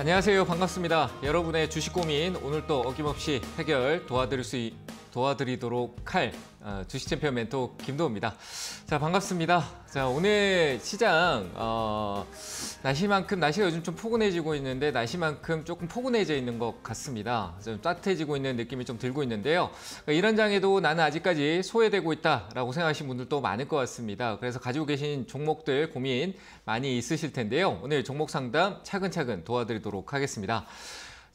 안녕하세요. 반갑습니다. 여러분의 주식 고민 오늘 도 어김없이 해결 도와드릴 수 도와드리도록 할 어, 주식 챔피언 멘토 김도호입니다. 자 반갑습니다. 자 오늘 시장 어, 날씨만큼 날씨가 요즘 좀 포근해지고 있는데 날씨만큼 조금 포근해져 있는 것 같습니다. 좀 따뜻해지고 있는 느낌이 좀 들고 있는데요. 그러니까 이런 장에도 나는 아직까지 소외되고 있다라고 생각하시는 분들도 많을 것 같습니다. 그래서 가지고 계신 종목들 고민 많이 있으실 텐데요. 오늘 종목 상담 차근차근 도와드리도록 하겠습니다.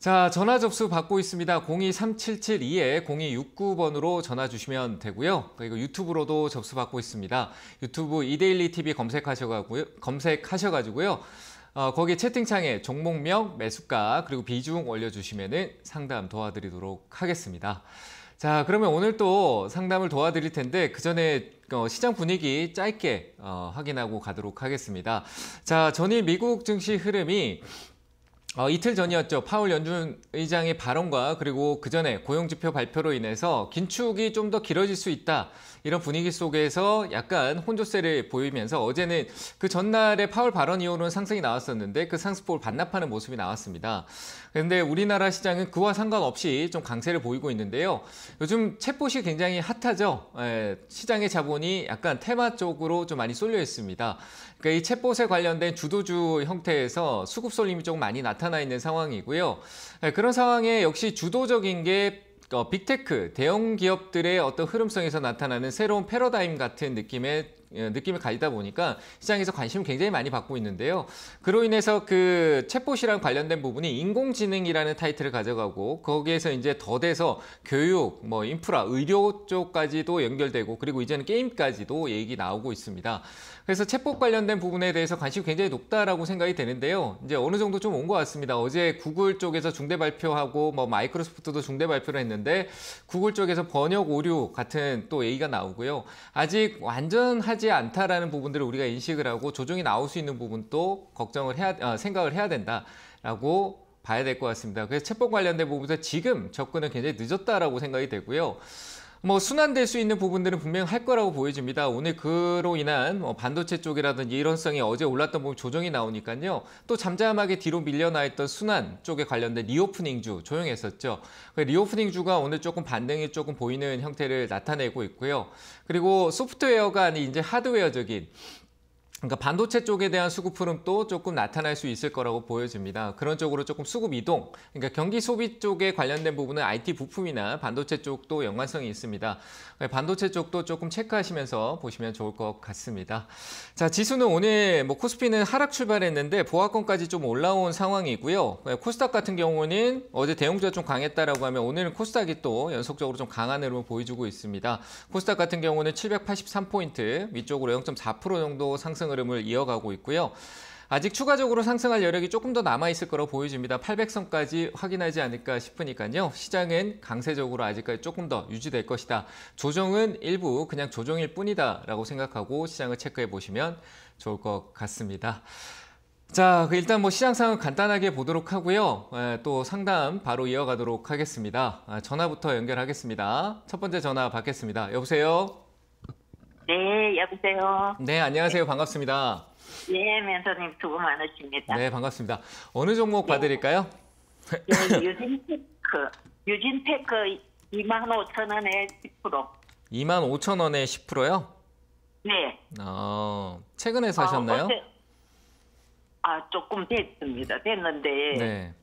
자, 전화 접수 받고 있습니다. 023772에 0269번으로 전화 주시면 되고요. 그리고 유튜브로도 접수 받고 있습니다. 유튜브 이데일리 TV 검색하셔가고요. 검색하셔가지고요. 어, 거기 채팅창에 종목명, 매수가, 그리고 비중 올려주시면 은 상담 도와드리도록 하겠습니다. 자, 그러면 오늘 또 상담을 도와드릴 텐데 그 전에 어, 시장 분위기 짧게 어, 확인하고 가도록 하겠습니다. 자, 전일 미국 증시 흐름이 어, 이틀 전이었죠. 파월 연준 의장의 발언과 그리고 그 전에 고용지표 발표로 인해서 긴축이 좀 더 길어질 수 있다. 이런 분위기 속에서 약간 혼조세를 보이면서 어제는 그 전날에 파월 발언 이후로는 상승이 나왔었는데 그 상승폭을 반납하는 모습이 나왔습니다. 그런데 우리나라 시장은 그와 상관없이 좀 강세를 보이고 있는데요. 요즘 챗봇이 굉장히 핫하죠. 예, 시장의 자본이 약간 테마 쪽으로 좀 많이 쏠려 있습니다. 그러니까 이 챗봇에 관련된 주도주 형태에서 수급 쏠림이 좀 많이 나타나 있는 상황이고요. 예, 그런 상황에 역시 주도적인 게 어, 빅테크, 대형 기업들의 어떤 흐름성에서 나타나는 새로운 패러다임 같은 느낌의 예, 느낌을 가지다 보니까 시장에서 관심을 굉장히 많이 받고 있는데요. 그로 인해서 그 챗봇이랑 관련된 부분이 인공지능이라는 타이틀을 가져가고 거기에서 이제 더돼서 교육, 뭐 인프라, 의료 쪽까지도 연결되고 그리고 이제는 게임까지도 얘기 나오고 있습니다. 그래서 챗봇 관련된 부분에 대해서 관심이 굉장히 높다라고 생각이 되는데요. 이제 어느 정도 좀 온 것 같습니다. 어제 구글 쪽에서 중대 발표하고 뭐 마이크로소프트도 중대 발표를 했는데 구글 쪽에서 번역 오류 같은 또 얘기가 나오고요. 아직 완전하지 하지 않다라는 부분들을 우리가 인식을 하고 조정이 나올 수 있는 부분도 걱정을 해야 어, 생각을 해야 된다라고 봐야 될 것 같습니다. 그래서 채법 관련된 부분에서 지금 접근은 굉장히 늦었다라고 생각이 되고요. 뭐 순환될 수 있는 부분들은 분명 할 거라고 보여집니다. 오늘 그로 인한 뭐 반도체 쪽이라든지 일원성이 어제 올랐던 부분 조정이 나오니까요. 또 잠잠하게 뒤로 밀려나 있던 순환 쪽에 관련된 리오프닝주 조용했었죠. 그 리오프닝주가 오늘 조금 반등이 조금 보이는 형태를 나타내고 있고요. 그리고 소프트웨어가 아닌 이제 하드웨어적인 그러니까 반도체 쪽에 대한 수급 흐름도 조금 나타날 수 있을 거라고 보여집니다. 그런 쪽으로 조금 수급 이동, 그러니까 경기 소비 쪽에 관련된 부분은 IT 부품이나 반도체 쪽도 연관성이 있습니다. 네, 반도체 쪽도 조금 체크하시면서 보시면 좋을 것 같습니다. 자, 지수는 오늘 뭐 코스피는 하락 출발했는데 보합권까지 좀 올라온 상황이고요. 네, 코스닥 같은 경우는 어제 대형주가 좀 강했다라고 하면 오늘은 코스닥이 또 연속적으로 좀 강한 흐름을 보여주고 있습니다. 코스닥 같은 경우는 783포인트 위쪽으로 0.4% 정도 상승을 흐름을 이어가고 있고요. 아직 추가적으로 상승할 여력이 조금 더 남아있을 거로 보여집니다. 800선까지 확인하지 않을까 싶으니까요. 시장은 강세적으로 아직까지 조금 더 유지될 것이다. 조정은 일부 그냥 조정일 뿐이다라고 생각하고 시장을 체크해 보시면 좋을 것 같습니다. 자, 그 일단 뭐 시장 상황 간단하게 보도록 하고요. 또 상담 바로 이어가도록 하겠습니다. 아, 전화부터 연결하겠습니다. 첫 번째 전화 받겠습니다. 여보세요? 네, 여보세요. 네, 안녕하세요. 반갑습니다. 네, 멘토님 수고 많으십니다. 네, 반갑습니다. 어느 종목 네. 봐드릴까요? 네, 유진테크. 유진테크 2 5 0 0 0 원에 10%. 2 5 0 0 0 원에 10%요? 네. 어, 최근에 사셨나요? 어, 어제, 아, 조금 됐습니다. 됐는데. 네.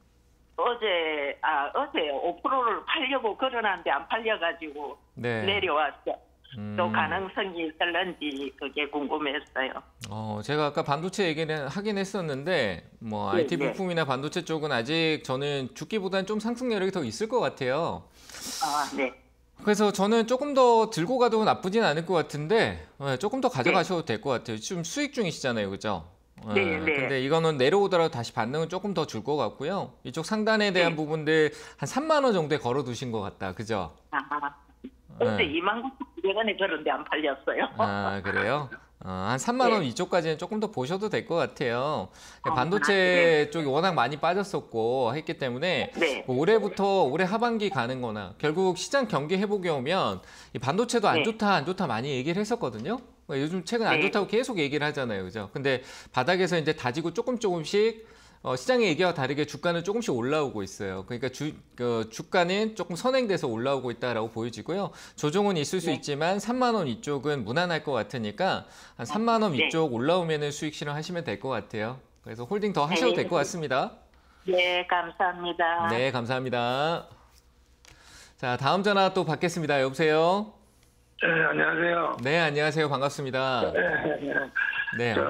어제, 아, 어제 5%를 팔려고 걸어놨는데 안 팔려가지고. 네. 내려왔어 또 음. 가능성이 있을런지 그게 궁금했어요. 어, 제가 아까 반도체 얘기는 하긴 했었는데 뭐 네, 예, IT 예. 부품이나 네. 반도체 쪽은 아직 저는 죽기보다는 좀 상승 여력이 더 있을 것 같아요. 아, 네. 그래서 저는 조금 더 들고 가도 나쁘진 않을 것 같은데 예, 조금 더 가져가셔도 네. 될것 같아요. 지금 수익 중이시잖아요, 그죠? 네, 네. 근데 이거는 내려오더라도 다시 반등은 조금 더 줄 것 같고요. 이쪽 상단에 네. 대한 네. 부분들 한 3만 원 정도에 걸어두신 것 같다, 그죠? 아, 네. 아. 2만 200원이 별데안 팔렸어요. 아 그래요? 아, 한 3만 원 네. 이쪽까지는 조금 더 보셔도 될 것 같아요. 아, 반도체 아, 네. 쪽이 워낙 많이 빠졌었고 했기 때문에 네. 뭐 올해부터 올해 하반기 가는 거나 결국 시장 경기 회복이 오면 이 반도체도 안 네. 좋다 안 좋다 많이 얘기를 했었거든요. 요즘 최근 안 네. 좋다고 계속 얘기를 하잖아요. 그죠? 근데 바닥에서 이제 다지고 조금 조금씩 어, 시장의 얘기와 다르게 주가는 조금씩 올라오고 있어요. 그러니까 주, 그 주가는 조금 선행돼서 올라오고 있다라고 보여지고요. 조정은 있을 수 네. 있지만 3만 원 이쪽은 무난할 것 같으니까 한 3만 어, 원 네. 이쪽 올라오면은 수익 실현하시면 될 것 같아요. 그래서 홀딩 더 하셔도 네. 될것 같습니다. 네, 감사합니다. 네, 감사합니다. 자, 다음 전화 또 받겠습니다. 여보세요. 네, 안녕하세요. 네, 안녕하세요. 반갑습니다. 네, 네. 네. 네.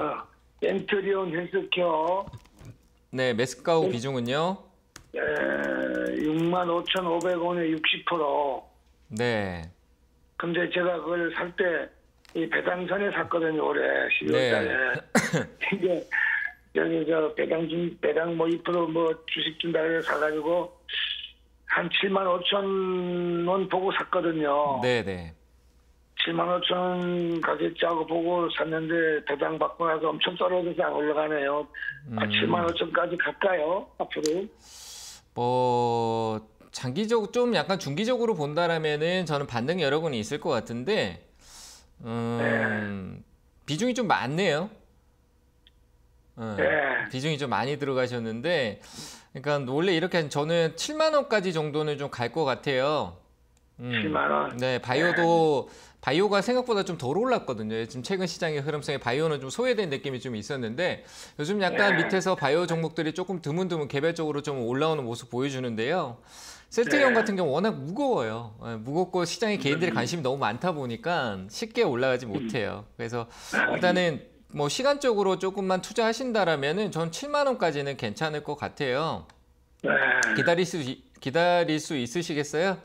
엔트리온 헬스케어 네, 매스카우 네. 비중은요? 에, 6 5,500원에 60%. 네. 근데 제가 그걸 살 때 이 배당선에 샀거든요, 올해 12월달에. 근데 여기 저 배당 준 배당 뭐 2%뭐 주식 준다고 사가지고 한7 5 0 0 0원 보고 샀거든요. 네네. 네. 7만 5천 가격짜고 보고 샀는데 배당 받고 나서 엄청 떨어져서 안 올라가네요. 아, 음. 아, 7만 5천까지 갈까요? 앞으로? 뭐 장기적 좀 약간 중기적으로 본다라면은 저는 반등 여러 군이 있을 것 같은데 음, 네. 비중이 좀 많네요. 어, 네. 비중이 좀 많이 들어가셨는데 그러니까 원래 이렇게 저는 7만 원까지 정도는 좀 갈 것 같아요. 음, 7만 원. 네, 바이오도 네. 바이오가 생각보다 좀 덜 올랐거든요. 지금 최근 시장의 흐름성에 바이오는 좀 소외된 느낌이 좀 있었는데 요즘 약간 네. 밑에서 바이오 종목들이 조금 드문드문 개별적으로 좀 올라오는 모습 보여주는데요. 셀트리온 네. 같은 경우 워낙 무거워요. 예, 무겁고 시장에 개인들의 음. 관심이 너무 많다 보니까 쉽게 올라가지 음. 못해요. 그래서 아, 일단은 뭐 시간적으로 조금만 투자하신다라면은 전 7만 원까지는 괜찮을 것 같아요. 네. 기다릴 수 기다릴 수 있으시겠어요?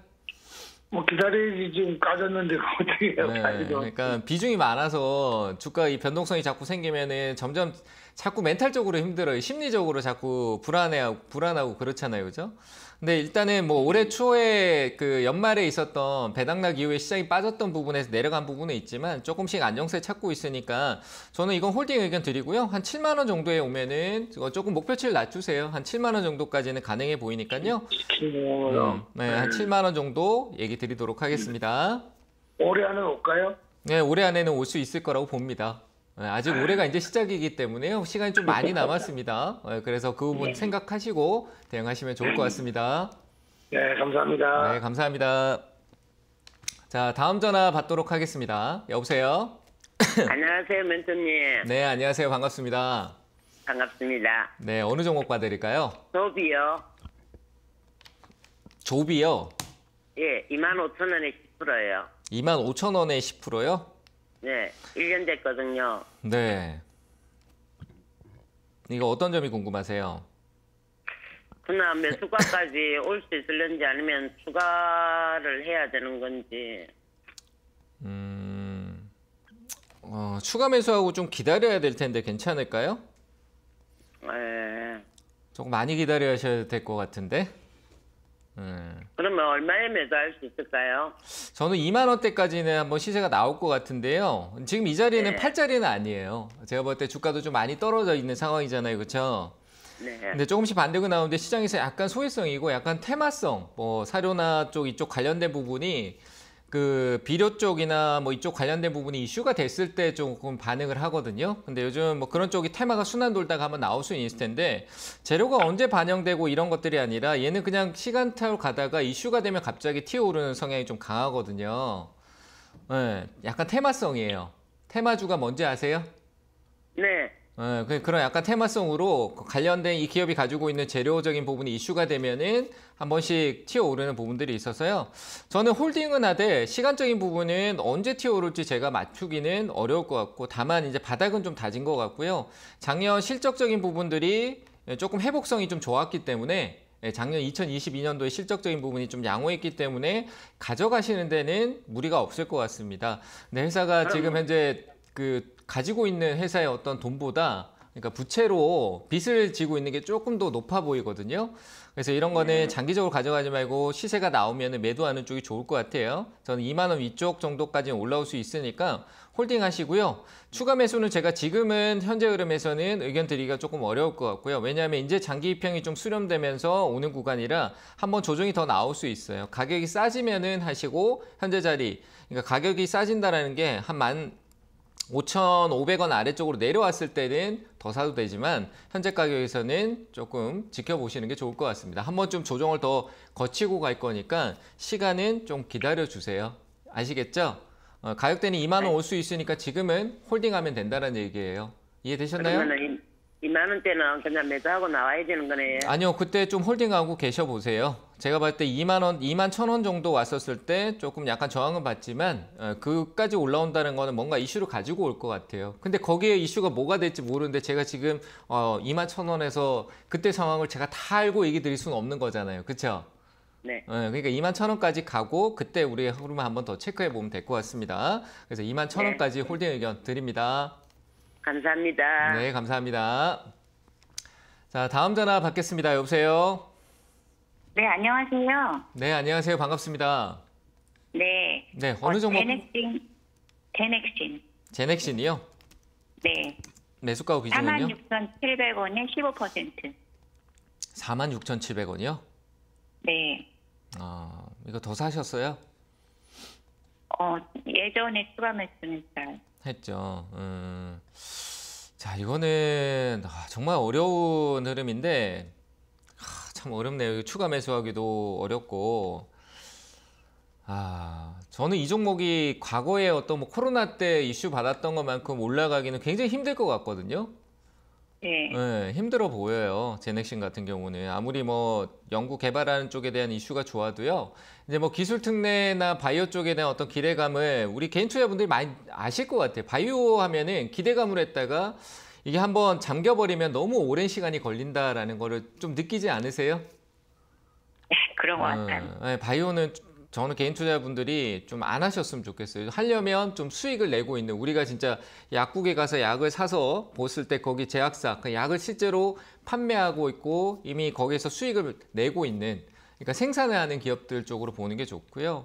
뭐 기다리기 지금 까졌는데 어떻게 해요? 네, 그러니까 비중이 많아서 주가 이 변동성이 자꾸 생기면은 점점 자꾸 멘탈적으로 힘들어요. 심리적으로 자꾸 불안해 불안하고 그렇잖아요, 그죠? 네, 일단은 뭐 올해 초에 그 연말에 있었던 배당락 이후에 시장이 빠졌던 부분에서 내려간 부분은 있지만 조금씩 안정세 찾고 있으니까 저는 이건 홀딩 의견 드리고요. 한 7만 원 정도에 오면은 어, 조금 목표치를 낮추세요. 한 7만 원 정도까지는 가능해 보이니까요. 음, 네, 한 7만 원 정도 얘기 드리도록 하겠습니다. 올해 안에 올까요? 네, 올해 안에는 올 수 있을 거라고 봅니다. 예, 아직 올해가 이제 시작이기 때문에요. 시간이 좀 많이 남았습니다. 예, 그래서 그 부분 생각하시고 대응하시면 좋을 것 같습니다. 네, 감사합니다. 네, 감사합니다. 자, 다음 전화 받도록 하겠습니다. 여보세요? 안녕하세요, 멘토님. 네, 안녕하세요. 반갑습니다. 반갑습니다. 네, 어느 종목 받으릴까요? 조비요. 조비요? 예, 2 5 0 0 0 원에 10%요. 예2 5 0 0 0 원에 10%요? 네, 예, 1년 됐거든요. 네. 이거 어떤 점이 궁금하세요? 그다음에 네. 수가까지 올 수 있을는지 아니면 추가를 해야 되는 건지. 음, 어, 추가 매수하고 좀 기다려야 될 텐데 괜찮을까요? 네. 조금 많이 기다려야 될 것 같은데. 네. 그러면 얼마에 매도할 수 있을까요? 저는 2만 원대까지는 한번 시세가 나올 것 같은데요. 지금 이 자리는 네. 8자리는 아니에요. 제가 볼 때 주가도 좀 많이 떨어져 있는 상황이잖아요. 그렇죠? 네. 근데 조금씩 반대고 나오는데 시장에서 약간 소외성이고 약간 테마성, 뭐 사료나 쪽 이쪽 관련된 부분이 그 비료 쪽이나 뭐 이쪽 관련된 부분이 이슈가 됐을 때 조금 반응을 하거든요. 근데 요즘 뭐 그런 쪽이 테마가 순환 돌다가 한번 나올 수 있을 텐데 재료가 언제 반영되고 이런 것들이 아니라 얘는 그냥 시간 타고 가다가 이슈가 되면 갑자기 튀어오르는 성향이 좀 강하거든요. 네, 약간 테마성이에요. 테마주가 뭔지 아세요? 네. 네, 그런 약간 테마성으로 관련된 이 기업이 가지고 있는 재료적인 부분이 이슈가 되면은 한 번씩 튀어오르는 부분들이 있어서요. 저는 홀딩은 하되 시간적인 부분은 언제 튀어오를지 제가 맞추기는 어려울 것 같고 다만 이제 바닥은 좀 다진 것 같고요. 작년 실적적인 부분들이 조금 회복성이 좀 좋았기 때문에 예, 작년 2022년도에 실적적인 부분이 좀 양호했기 때문에 가져가시는 데는 무리가 없을 것 같습니다. 근데 회사가 지금 현재 그 가지고 있는 회사의 어떤 돈보다 그러니까 부채로 빚을 지고 있는 게 조금 더 높아 보이거든요. 그래서 이런 거는 네. 장기적으로 가져가지 말고 시세가 나오면 매도하는 쪽이 좋을 것 같아요. 저는 2만 원 위쪽 정도까지 올라올 수 있으니까 홀딩 하시고요. 추가 매수는 제가 지금은 현재 흐름에서는 의견 드리기가 조금 어려울 것 같고요. 왜냐하면 이제 장기 입형이 좀 수렴되면서 오는 구간이라 한번 조정이 더 나올 수 있어요. 가격이 싸지면은 하시고 현재 자리, 그러니까 가격이 싸진다라는 게한만 5,500원 아래쪽으로 내려왔을 때는 더 사도 되지만 현재 가격에서는 조금 지켜보시는 게 좋을 것 같습니다. 한 번쯤 조정을 더 거치고 갈 거니까 시간은 좀 기다려 주세요. 아시겠죠? 어, 가격대는 2만 원올 수 있으니까 지금은 홀딩하면 된다는 얘기예요. 이해되셨나요? 그러면은 2만 원대는 그냥 매도하고 나와야 되는 거네요. 아니요, 그때 좀 홀딩하고 계셔 보세요. 제가 봤을 때 2만 원, 2만 천 원 정도 왔었을 때 조금 약간 저항은 받지만 어, 그까지 올라온다는 거는 뭔가 이슈를 가지고 올 것 같아요. 근데 거기에 이슈가 뭐가 될지 모르는데 제가 지금 어, 2만 천 원에서 그때 상황을 제가 다 알고 얘기 드릴 수는 없는 거잖아요. 그쵸 네. 어, 그러니까 2만 천 원까지 가고 그때 우리 흐름을 한번 더 체크해 보면 될 것 같습니다. 그래서 2만 천 네. 원까지 네. 홀딩 의견 드립니다. 감사합니다. 네, 감사합니다. 자, 다음 전화 받겠습니다. 여보세요? 네, 안녕하세요. 네, 안녕하세요. 반갑습니다. 네. 네, 어느 어, 종 제넥신. 제넥신. 제넥신이요? 네. 매수가 기준은요? 46,700원에 15%. 46,700원이요? 네. 아, 이거 더 사셨어요? 어, 예전에 추가 매수는 잘 했죠. 음. 자, 이거는 아, 정말 어려운 흐름인데 아, 참 어렵네요. 추가 매수하기도 어렵고. 아, 저는 이 종목이 과거에 어떤 뭐 코로나 때 이슈 받았던 것만큼 올라가기는 굉장히 힘들 것 같거든요. 예. 네, 힘들어 보여요. 제넥신 같은 경우는 아무리 뭐 연구 개발하는 쪽에 대한 이슈가 좋아도요. 이제 뭐 기술 특례나 바이오 쪽에 대한 어떤 기대감을 우리 개인 투자분들이 많이 아실 것 같아요. 바이오 하면은 기대감을 했다가 이게 한번 잠겨버리면 너무 오랜 시간이 걸린다라는 거를 좀 느끼지 않으세요? 그런 것 아, 같아요. 네, 바이오는 저는 개인 투자분들이 좀 안 하셨으면 좋겠어요. 하려면 좀 수익을 내고 있는 우리가 진짜 약국에 가서 약을 사서 보았을 때 거기 제약사 그 약을 실제로 판매하고 있고 이미 거기에서 수익을 내고 있는 그러니까 생산을 하는 기업들 쪽으로 보는 게 좋고요.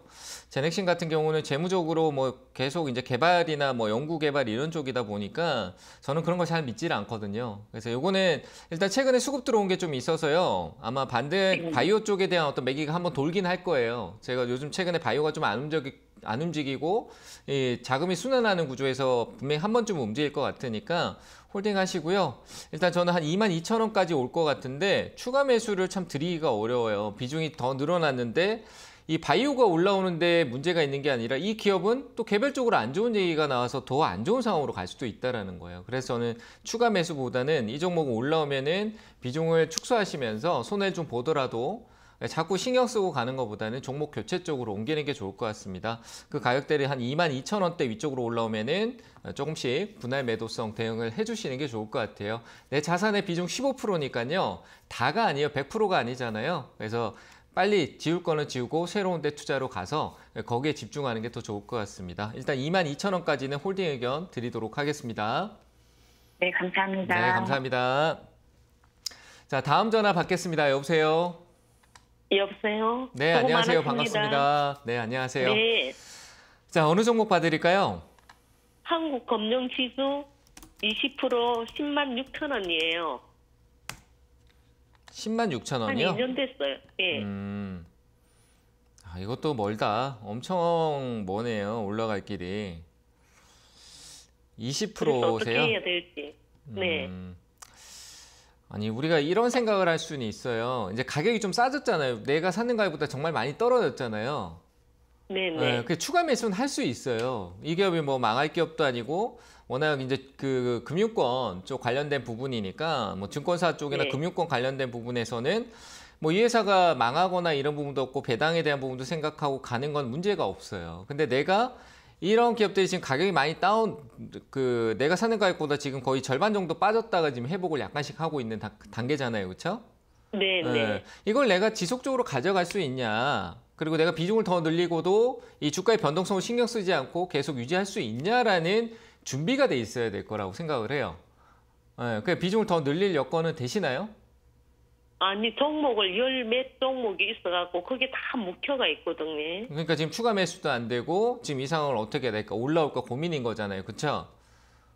제넥신 같은 경우는 재무적으로 뭐 계속 이제 개발이나 뭐 연구 개발 이런 쪽이다 보니까 저는 그런 걸 잘믿지를 않거든요. 그래서 요거는 일단 최근에 수급 들어온 게 좀 있어서요. 아마 반대 네. 바이오 쪽에 대한 어떤 매기가 한번 돌긴 할 거예요. 제가 요즘 최근에 바이오가 좀 안움직이 안 움직이고 이 예, 자금이 순환하는 구조에서 분명히 한 번쯤 움직일 것 같으니까 홀딩 하시고요. 일단 저는 한 2만 2천 원까지 올 것 같은데 추가 매수를 참 드리기가 어려워요. 비중이 더 늘어났는데 이 바이오가 올라오는데 문제가 있는 게 아니라 이 기업은 또 개별적으로 안 좋은 얘기가 나와서 더 안 좋은 상황으로 갈 수도 있다라는 거예요. 그래서 저는 추가 매수보다는 이 종목 올라오면은 비중을 축소하시면서 손해를 좀 보더라도 네, 자꾸 신경 쓰고 가는 것보다는 종목 교체 쪽으로 옮기는 게 좋을 것 같습니다. 그 가격대를 한2 2 0 0 0 원대 위쪽으로 올라오면은 어, 조금씩 분할 매도성 대응을 해주시는 게 좋을 것 같아요. 내 자산의 비중 15%니까요. 다가 아니에요. 100%가 아니잖아요. 그래서 빨리 지울 거는 지우고 새로운 데 투자로 가서 네, 거기에 집중하는 게 더 좋을 것 같습니다. 일단 2 2 0 0 0 원까지는 홀딩 의견 드리도록 하겠습니다. 네, 감사합니다. 네, 감사합니다. 자, 다음 전화 받겠습니다. 여보세요? 예, 여보세요. 네, 안녕하세요. 반갑습니다. 네, 안녕하세요. 네. 자, 어느 종목 봐드릴까요? 한국 검정 지수 20% 10만 6천 원이에요. 10만 6천 원이요? 한 2년 됐어요. 예. 네. 음, 아, 이것도 멀다. 엄청 머네요. 올라갈 길이. 20%세요? 어떻게 해야 될지. 네. 음, 아니 우리가 이런 생각을 할 수는 있어요. 이제 가격이 좀 싸졌잖아요. 내가 사는 가격보다 정말 많이 떨어졌잖아요. 네네. 네, 그 추가 매수는 할 수 있어요. 이 기업이 뭐 망할 기업도 아니고 워낙 이제 그 금융권 쪽 관련된 부분이니까 뭐 증권사 쪽이나 네. 금융권 관련된 부분에서는 뭐 이 회사가 망하거나 이런 부분도 없고 배당에 대한 부분도 생각하고 가는 건 문제가 없어요. 근데 내가 이런 기업들이 지금 가격이 많이 다운 그 내가 사는 가격보다 지금 거의 절반 정도 빠졌다가 지금 회복을 약간씩 하고 있는 다, 단계잖아요, 그렇죠? 네, 예. 네. 이걸 내가 지속적으로 가져갈 수 있냐? 그리고 내가 비중을 더 늘리고도 이 주가의 변동성을 신경 쓰지 않고 계속 유지할 수 있냐라는 준비가 돼 있어야 될 거라고 생각을 해요. 예, 네, 그 비중을 더 늘릴 여건은 되시나요? 아니 종목을 열몇 종목이 있어갖고 그게 다 묵혀가 있거든요. 그러니까 지금 추가 매수도 안 되고 지금 이 상황을 어떻게 해야 될까 올라올까 고민인 거잖아요. 그렇죠?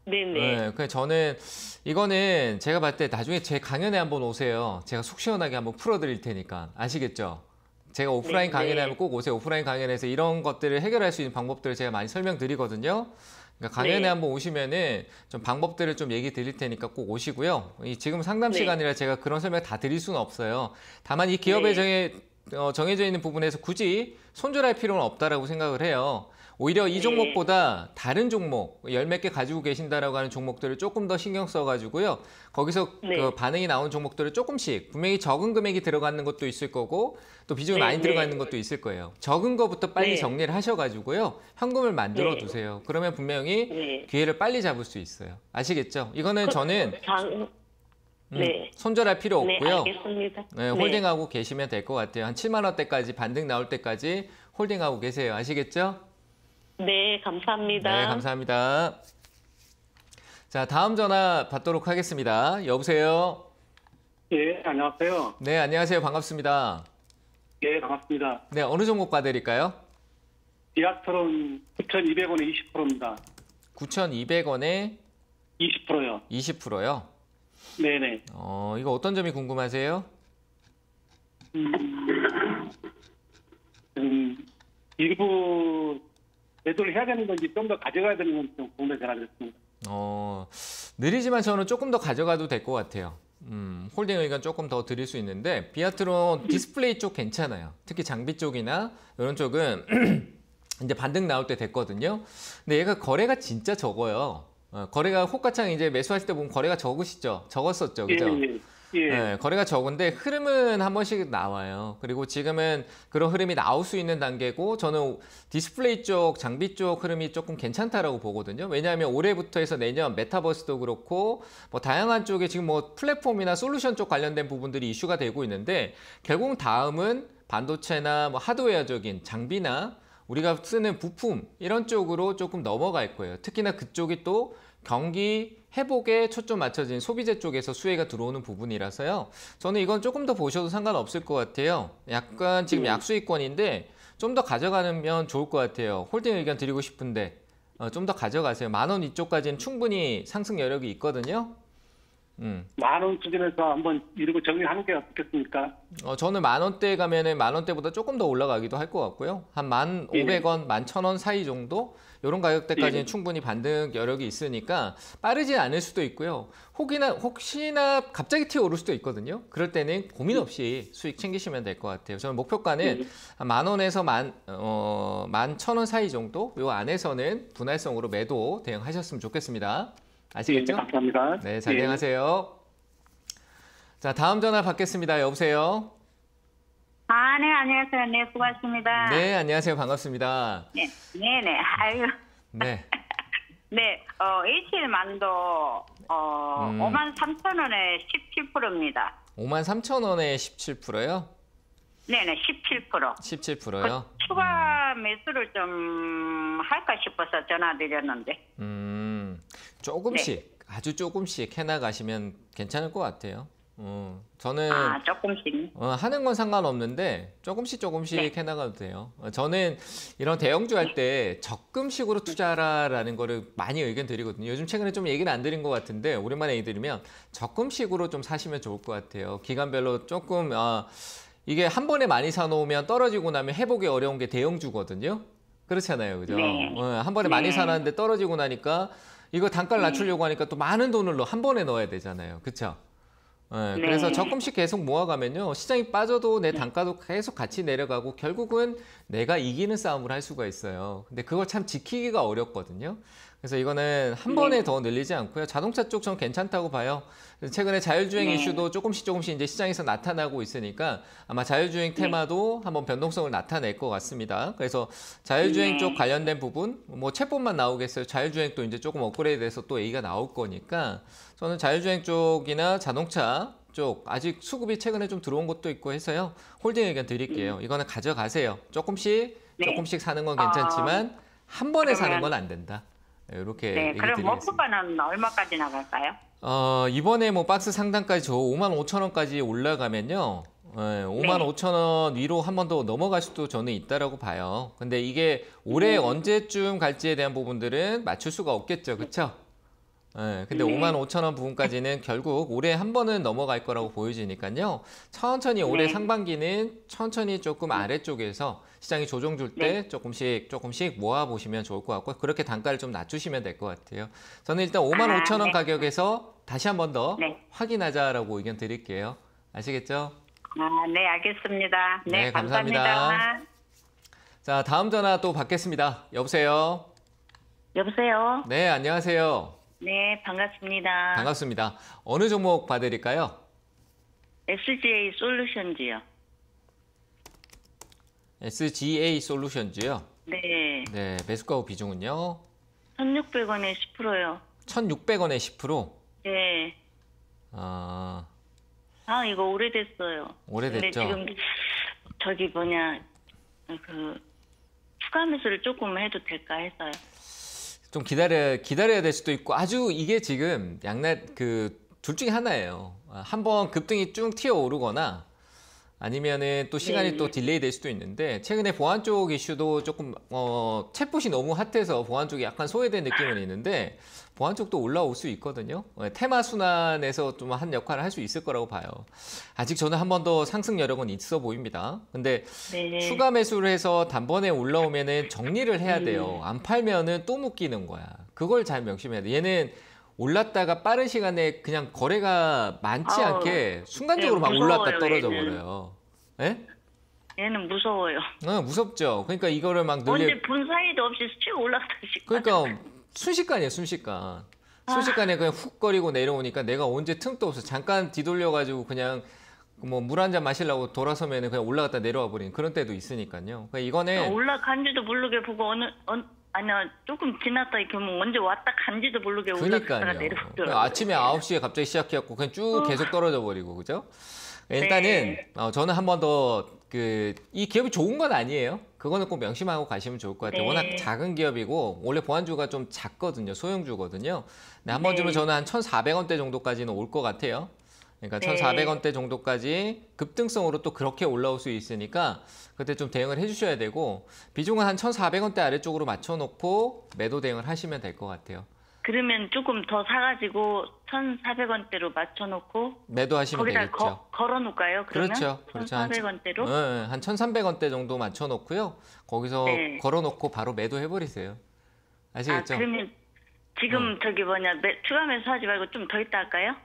네네. 네, 그냥 저는 이거는 제가 봤을 때 나중에 제 강연에 한번 오세요. 제가 속 시원하게 한번 풀어드릴 테니까 아시겠죠? 제가 오프라인 네네. 강연에 하면 꼭 오세요. 오프라인 강연에서 이런 것들을 해결할 수 있는 방법들을 제가 많이 설명드리거든요. 그러니까 강연에 네. 한번 오시면은 좀 방법들을 좀 얘기 드릴 테니까 꼭 오시고요. 이 지금 상담 네. 시간이라 제가 그런 설명 다 드릴 수는 없어요. 다만 이 기업에 네. 정해 어, 정해져 있는 부분에서 굳이 손절할 필요는 없다라고 생각을 해요. 오히려 이 예. 종목보다 다른 종목, 열 몇 개 가지고 계신다라고 하는 종목들을 조금 더 신경 써가지고요. 거기서 네. 그 반응이 나온 종목들을 조금씩 분명히 적은 금액이 들어가는 것도 있을 거고 또 비중이 네, 많이 네. 들어가 있는 것도 있을 거예요. 적은 거부터 빨리 정리를 하셔가지고요. 현금을 만들어 두세요. 그러면 분명히 기회를 빨리 잡을 수 있어요. 아시겠죠? 이거는 그 저는 음, 네. 손절할 필요 없고요. 네, 알겠습니다. 네, 홀딩하고 네. 계시면 될 것 같아요. 한 7만 원대까지 반등 나올 때까지 홀딩하고 계세요. 아시겠죠? 네, 감사합니다. 네, 감사합니다. 자, 다음 전화 받도록 하겠습니다. 여보세요? 예, 안녕하세요. 네, 안녕하세요. 반갑습니다. 예, 반갑습니다. 네, 어느 종목 봐드릴까요? 비아트론 9,200원에 20%입니다. 9,200원에 20%요. 20%요? 네네. 어, 이거 어떤 점이 궁금하세요? 음, 음, 일부 매도를 해야 되는 건지 좀 더 가져가야 되는 건지 좀 고민을 잘하겠습니다. 어, 느리지만 저는 조금 더 가져가도 될 것 같아요. 음, 홀딩 의견 조금 더 드릴 수 있는데 비아트론 음. 디스플레이 쪽 괜찮아요. 특히 장비 쪽이나 이런 쪽은 이제 반등 나올 때 됐거든요. 근데 얘가 거래가 진짜 적어요. 어, 거래가 호가창 이제 매수하실 때 보면 거래가 적으시죠? 적었었죠, 예, 그죠? 예, 예. 예. 네, 거래가 적은데 흐름은 한 번씩 나와요. 그리고 지금은 그런 흐름이 나올 수 있는 단계고 저는 디스플레이 쪽, 장비 쪽 흐름이 조금 괜찮다라고 보거든요. 왜냐하면 올해부터 해서 내년 메타버스도 그렇고 뭐 다양한 쪽에 지금 뭐 플랫폼이나 솔루션 쪽 관련된 부분들이 이슈가 되고 있는데 결국 다음은 반도체나 뭐 하드웨어적인 장비나 우리가 쓰는 부품 이런 쪽으로 조금 넘어갈 거예요. 특히나 그쪽이 또 경기 회복에 초점 맞춰진 소비재 쪽에서 수혜가 들어오는 부분이라서요. 저는 이건 조금 더 보셔도 상관없을 것 같아요. 약간 지금 네. 약수익권인데 좀 더 가져가면 좋을 것 같아요. 홀딩 의견 드리고 싶은데 어, 좀더 가져가세요. 만 원 이쪽까지는 충분히 상승 여력이 있거든요. 음. 만원 수준에서 한번 이러고 정리하는 게 어떻겠습니까? 어, 저는 만원대 가면은 만 원대보다 조금 더 올라가기도 할 것 같고요. 한 만 오백 원, 예. 만천 원 사이 정도 이런 가격대까지는 예. 충분히 반등 여력이 있으니까 빠르진 않을 수도 있고요. 혹이나 혹시나 갑자기 튀어 오를 수도 있거든요. 그럴 때는 고민 없이 예. 수익 챙기시면 될 것 같아요. 저는 목표가는 예. 만 원에서 만 어, 만천 원 사이 정도 요 안에서는 분할성으로 매도 대응하셨으면 좋겠습니다. 아시겠죠? 네, 감사합니다. 네, 잘대하세요 예. 자, 다음 전화 받겠습니다. 여보세요? 아, 네, 안녕하세요. 네, 고하습니다 네, 안녕하세요. 반갑습니다. 네, 네, 네. 아유. 네. 네, 어, HL 만도, 어, 음. 5만 3천 원에 17%입니다. 5만 3천 원에 17%요? 네네, 17%. 17%요? 그 추가 음. 매수를 좀 할까 싶어서 전화드렸는데. 음. 음. 조금씩 네. 아주 조금씩 해나가시면 괜찮을 것 같아요. 어, 저는 아, 조금씩 어, 하는 건 상관없는데 조금씩 조금씩 네. 해나가도 돼요. 어, 저는 이런 대형주 할때 네. 적금식으로 투자라라는 거를 많이 의견 드리거든요. 요즘 최근에 좀 얘기는 안 드린 것 같은데 오랜만에 얘기 드리면 적금식으로 좀 사시면 좋을 것 같아요. 기간별로 조금 아, 이게 한 번에 많이 사놓으면 떨어지고 나면 회복이 어려운 게 대형주거든요. 그렇잖아요, 그죠? 네. 어, 한 번에 네. 많이 사놨는데 떨어지고 나니까 이거 단가를 음. 낮추려고 하니까 또 많은 돈을 한 번에 넣어야 되잖아요. 그렇죠? 네, 그래서 조금씩 계속 모아가면요. 시장이 빠져도 내 단가도 계속 같이 내려가고 결국은 내가 이기는 싸움을 할 수가 있어요. 근데 그걸 참 지키기가 어렵거든요. 그래서 이거는 한 네. 번에 더 늘리지 않고요. 자동차 쪽전 괜찮다고 봐요. 최근에 자율주행 네. 이슈도 조금씩 조금씩 이제 시장에서 나타나고 있으니까 아마 자율주행 네. 테마도 한번 변동성을 나타낼 것 같습니다. 그래서 자율주행 네. 쪽 관련된 부분 뭐 채권만 나오겠어요. 자율주행도 이제 조금 업그레이드돼서 또 얘기가 나올 거니까 저는 자율주행 쪽이나 자동차 쪽 아직 수급이 최근에 좀 들어온 것도 있고 해서요. 홀딩 의견 드릴게요. 음. 이거는 가져가세요. 조금씩 네. 조금씩 사는 건 괜찮지만 아. 한 번에 사는 건 안 된다. 네, 이렇게 네, 그럼 먹부가는 얼마까지 나갈까요? 어, 이번에 뭐 박스 상단까지 저 5만 5천 원까지 올라가면요. 예, 네, 5만 네. 5천 원 위로 한 번 더 넘어갈 수도 저는 있다라고 봐요. 근데 이게 올해 음. 언제쯤 갈지에 대한 부분들은 맞출 수가 없겠죠, 그렇 네, 예, 근데 네. 5만 5천 원 부분까지는 결국 올해 한 번은 넘어갈 거라고 보여지니까요. 천천히 올해 네. 상반기는 천천히 조금 음. 아래쪽에서 시장이 조정 줄때 네. 조금씩 조금씩 모아 보시면 좋을 것 같고 그렇게 단가를 좀 낮추시면 될 것 같아요. 저는 일단 5만 5천 아, 원 네. 가격에서 다시 한 번더 네. 확인하자라고 의견 드릴게요. 아시겠죠? 아, 네, 알겠습니다. 네, 네 감사합니다. 감사합니다. 자, 다음 전화 또 받겠습니다. 여보세요? 여보세요? 네, 안녕하세요. 네, 반갑습니다. 반갑습니다. 어느 종목 봐드릴까요? SGA 솔루션즈요. SGA 솔루션즈요? 네. 네, 매수가 후 비중은요? 1,600원에 10%요. 1,600원에 10%? 네. 아, 아 이거 오래됐어요. 오래됐죠? 지금 저기 뭐냐 그 추가 매수를 조금 해도 될까 해서요. 좀 기다려 기다려야 될 수도 있고 아주 이게 지금 양날 그 둘 중에 하나예요. 한번 급등이 쭉 튀어 오르거나 아니면은 또 시간이 네. 또 딜레이 될 수도 있는데 최근에 보안 쪽 이슈도 조금 어 챗봇이 너무 핫해서 보안 쪽이 약간 소외된 느낌은 있는데 보안 쪽도 올라올 수 있거든요 예, 테마 순환에서 좀 한 역할을 할 수 있을 거라고 봐요 아직 저는 한 번 더 상승 여력은 있어 보입니다 근데 네. 추가 매수를 해서 단번에 올라오면은 정리를 해야 돼요 음. 안 팔면은 또 묶이는 거야 그걸 잘 명심해야 돼 얘는 올랐다가 빠른 시간에 그냥 거래가 많지 아, 않게 예, 순간적으로 막 무서워요, 올랐다 떨어져 얘는. 버려요. 예? 얘는 무서워요. 어, 무섭죠. 그러니까 이거를 막 늘려. 언제 분사이도 없이 쭉올라다 그러니까 순식간이에요, 순식간. 아. 순식간에 아. 그냥 훅거리고 내려오니까 내가 언제 틈도 없어. 잠깐 뒤돌려가지고 그냥 뭐 물 한 잔 마시려고 돌아서면 그냥 올라갔다 내려와 버리는 그런 때도 있으니까요. 그러니까 이거는 아, 올라간지도 모르게 보고 어느, 어느 아니요 조금 지났다 이렇게 하면 언제 왔다 간지도 모르게 올라갔다가 내려오더라고요. 그러니까 아침에 네. 9시에 갑자기 시작해갖고 그냥 쭉 어. 계속 떨어져 버리고 그죠? 일단은 네. 어, 저는 한 번 더 그 이 기업이 좋은 건 아니에요. 그거는 꼭 명심하고 가시면 좋을 것 같아요. 네. 워낙 작은 기업이고 원래 보안주가 좀 작거든요. 소형주거든요. 근데 한 네. 번쯤은 저는 한 1,400원대 정도까지는 올 것 같아요. 그러니까 네. 1,400원대 정도까지 급등성으로 또 그렇게 올라올 수 있으니까 그때 좀 대응을 해주셔야 되고 비중은 한 1,400원대 아래쪽으로 맞춰놓고 매도 대응을 하시면 될 것 같아요. 그러면 조금 더 사가지고 1,400원대로 맞춰놓고 매도하시면 거기다 되겠죠. 거, 걸어놓을까요? 그러면? 그렇죠. 그렇죠. 1,400원대로? 한, 한 1,300원대 정도 맞춰놓고요. 거기서 네. 걸어놓고 바로 매도해버리세요. 아, 아시겠죠? 아, 그러면 지금 음. 저기 뭐냐 추가 매수하지 말고 좀 더 있다 할까요?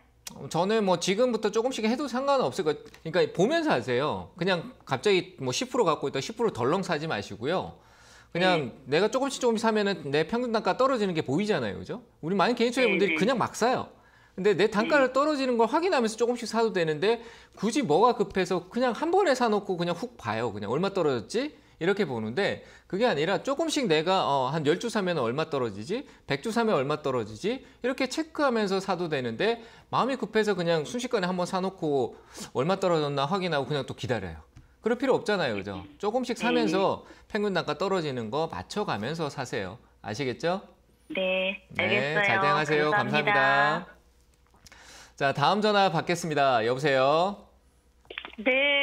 저는 뭐 지금부터 조금씩 해도 상관없을 것 그러니까 보면서 하세요. 그냥 갑자기 뭐 10% 갖고 있다 10% 덜렁 사지 마시고요. 그냥 네. 내가 조금씩 조금씩 사면은 내 평균 단가 떨어지는 게 보이잖아요. 그죠? 우리 많은 개인 투자분들이 네, 네. 그냥 막 사요. 근데 내 단가를 음. 떨어지는 걸 확인하면서 조금씩 사도 되는데 굳이 뭐가 급해서 그냥 한 번에 사놓고 그냥 훅 봐요. 그냥 얼마 떨어졌지? 이렇게 보는데 그게 아니라 조금씩 내가 어, 한 10주 사면 얼마 떨어지지? 100주 사면 얼마 떨어지지? 이렇게 체크하면서 사도 되는데 마음이 급해서 그냥 순식간에 한번 사놓고 얼마 떨어졌나 확인하고 그냥 또 기다려요. 그럴 필요 없잖아요. 그죠? 네. 조금씩 사면서 네. 평균 단가 떨어지는 거 맞춰가면서 사세요. 아시겠죠? 네, 알겠어요. 네, 잘 대응하세요. 감사합니다. 감사합니다. 자, 다음 전화 받겠습니다. 여보세요? 네,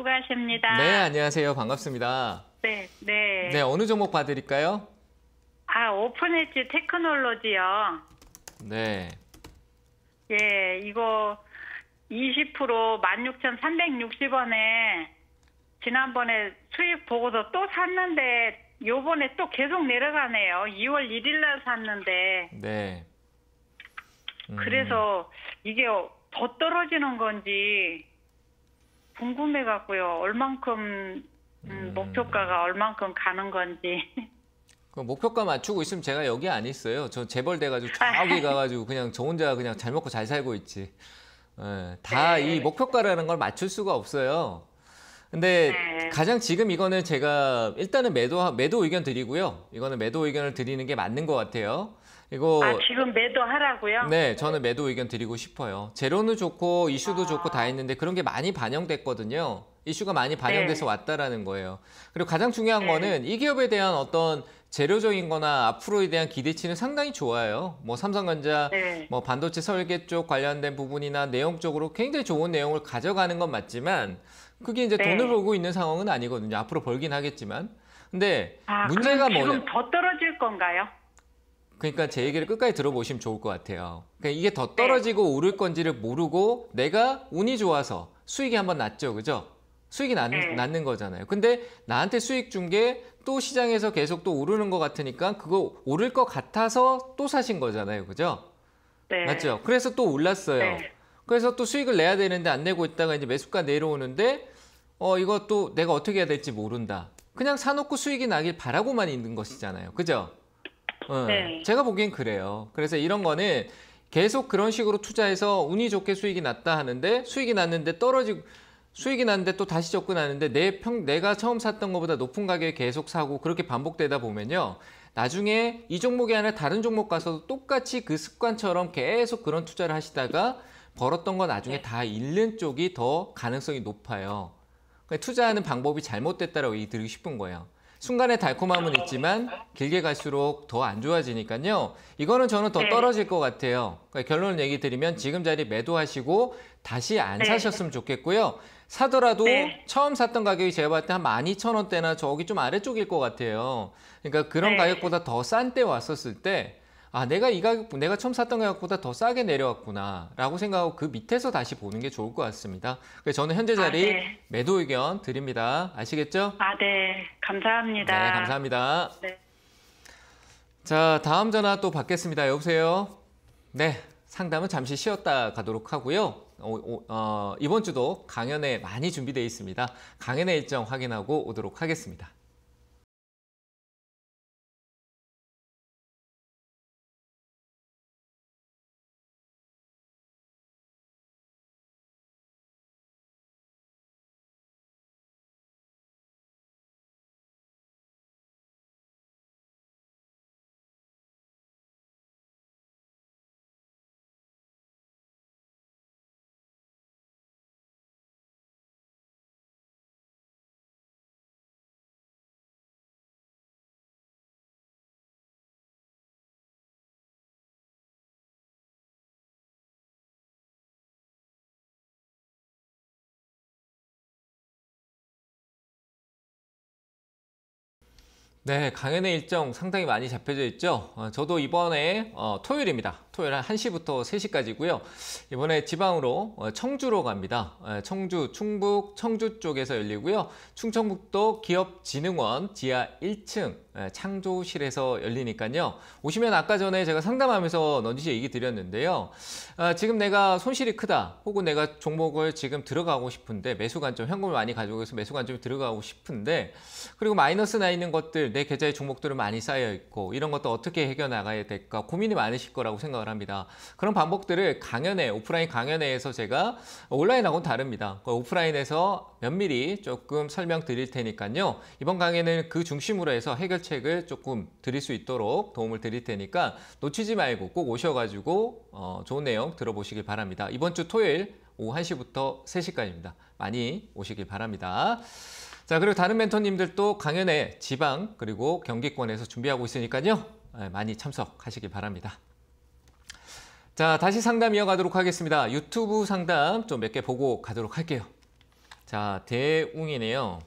수고하십니다. 네, 안녕하세요. 반갑습니다. 네, 네. 네, 어느 종목 봐드릴까요? 아, 오픈엣지 테크놀로지요. 네. 예, 이거 20% 16,360원에 지난번에 수입 보고서 또 샀는데 요번에 또 계속 내려가네요. 2월 1일 날 샀는데. 네. 음. 그래서 이게 더 떨어지는 건지 궁금해 갖고요. 얼만큼 음, 음, 목표가가 얼만큼 가는 건지. 그 목표가 맞추고 있으면 제가 여기 안 있어요. 저 재벌돼가지고 저기 가가지고 그냥 저 혼자 그냥 잘 먹고 잘 살고 있지. 예, 네, 다이 네. 목표가라는 걸 맞출 수가 없어요. 근데 네. 가장 지금 이거는 제가 일단은 매도 매도 의견 드리고요. 이거는 매도 의견을 드리는 게 맞는 것 같아요. 이거 아, 지금 매도하라고요? 네, 저는 매도 의견 드리고 싶어요. 재료는 좋고 이슈도 아... 좋고 다했는데 그런 게 많이 반영됐거든요. 이슈가 많이 반영돼서 네. 왔다라는 거예요. 그리고 가장 중요한 네. 거는 이 기업에 대한 어떤 재료적인 거나 앞으로에 대한 기대치는 상당히 좋아요. 뭐 삼성전자 네. 뭐 반도체 설계 쪽 관련된 부분이나 내용적으로 굉장히 좋은 내용을 가져가는 건 맞지만 그게 이제 네. 돈을 벌고 있는 상황은 아니거든요. 앞으로 벌긴 하겠지만. 근데 아, 문제가 뭐냐? 지더 떨어질 건가요? 그러니까 제 얘기를 끝까지 들어보시면 좋을 것 같아요. 그러니까 이게 더 네. 떨어지고 네. 오를 건지를 모르고 내가 운이 좋아서 수익이 한번 났죠. 그죠? 수익이 난, 네. 는 거잖아요. 근데 나한테 수익 준 게 또 시장에서 계속 또 오르는 것 같으니까 그거 오를 것 같아서 또 사신 거잖아요. 그죠? 네. 맞죠? 그래서 또 올랐어요. 네. 그래서 또 수익을 내야 되는데 안 내고 있다가 이제 매수가 내려오는데 어 이것도 내가 어떻게 해야 될지 모른다. 그냥 사놓고 수익이 나길 바라고만 있는 것이잖아요. 그죠? 네. 네. 제가 보기엔 그래요. 그래서 이런 거는 계속 그런 식으로 투자해서 운이 좋게 수익이 났다 하는데 수익이 났는데 떨어지고 수익이 났는데 또 다시 접근하는데 내 평, 내가 처음 샀던 것보다 높은 가격에 계속 사고 그렇게 반복되다 보면요. 나중에 이 종목이 아니라 다른 종목 가서도 똑같이 그 습관처럼 계속 그런 투자를 하시다가 벌었던 거 나중에 네. 다 잃는 쪽이 더 가능성이 높아요. 그러니까 투자하는 방법이 잘못됐다라고 얘기 드리고 싶은 거예요. 순간의 달콤함은 있지만 길게 갈수록 더 안 좋아지니까요. 이거는 저는 더 네. 떨어질 것 같아요. 그러니까 결론을 얘기 드리면 지금 자리 매도하시고 다시 안 네. 사셨으면 좋겠고요. 사더라도 네. 처음 샀던 가격이 제가 봤을 때 한 12,000원대나 저기 좀 아래쪽일 것 같아요. 그러니까 그런 네. 가격보다 더 싼 때 왔었을 때아 내가 이 가격 내가 처음 샀던 가격보다 더 싸게 내려왔구나 라고 생각하고 그 밑에서 다시 보는 게 좋을 것 같습니다. 그래서 저는 현재 아, 자리 아, 네. 매도 의견 드립니다. 아시겠죠? 아네 감사합니다. 네 감사합니다. 네. 자 다음 전화 또 받겠습니다. 여보세요. 네 상담은 잠시 쉬었다 가도록 하고요. 어, 어, 이번 주도 강연에 많이 준비되어 있습니다. 강연의 일정 확인하고 오도록 하겠습니다. 네, 강연의 일정 상당히 많이 잡혀져 있죠. 어, 저도 이번에 어, 토요일입니다. 토요일 한 1시부터 3시까지고요. 이번에 지방으로 어, 청주로 갑니다. 에, 예, 청주, 충북, 청주 쪽에서 열리고요. 충청북도 기업진흥원 지하 1층 에, 예, 창조실에서 열리니까요. 오시면 아까 전에 제가 상담하면서 넌지시 얘기 드렸는데요. 아, 지금 내가 손실이 크다. 혹은 내가 종목을 지금 들어가고 싶은데 매수 관점, 현금을 많이 가지고 있어서 매수 관점이 들어가고 싶은데 그리고 마이너스 나 있는 것들 내 계좌에 종목들은 많이 쌓여 있고 이런 것도 어떻게 해결 나가야 될까 고민이 많으실 거라고 생각을 합니다. 그런 방법들을 강연회, 오프라인 강연회에서 제가 온라인하고는 다릅니다. 그 오프라인에서 면밀히 조금 설명드릴 테니까요. 이번 강의는 그 중심으로 해서 해결책을 조금 드릴 수 있도록 도움을 드릴 테니까 놓치지 말고 꼭 오셔가지고 어, 좋은 내용 들어보시길 바랍니다. 이번 주 토요일 오후 1시부터 3시까지입니다. 많이 오시길 바랍니다. 자, 그리고 다른 멘토님들도 강연에 지방 그리고 경기권에서 준비하고 있으니까요. 예, 많이 참석하시기 바랍니다. 자, 다시 상담 이어가도록 하겠습니다. 유튜브 상담 좀 몇 개 보고 가도록 할게요. 자, 대웅이네요.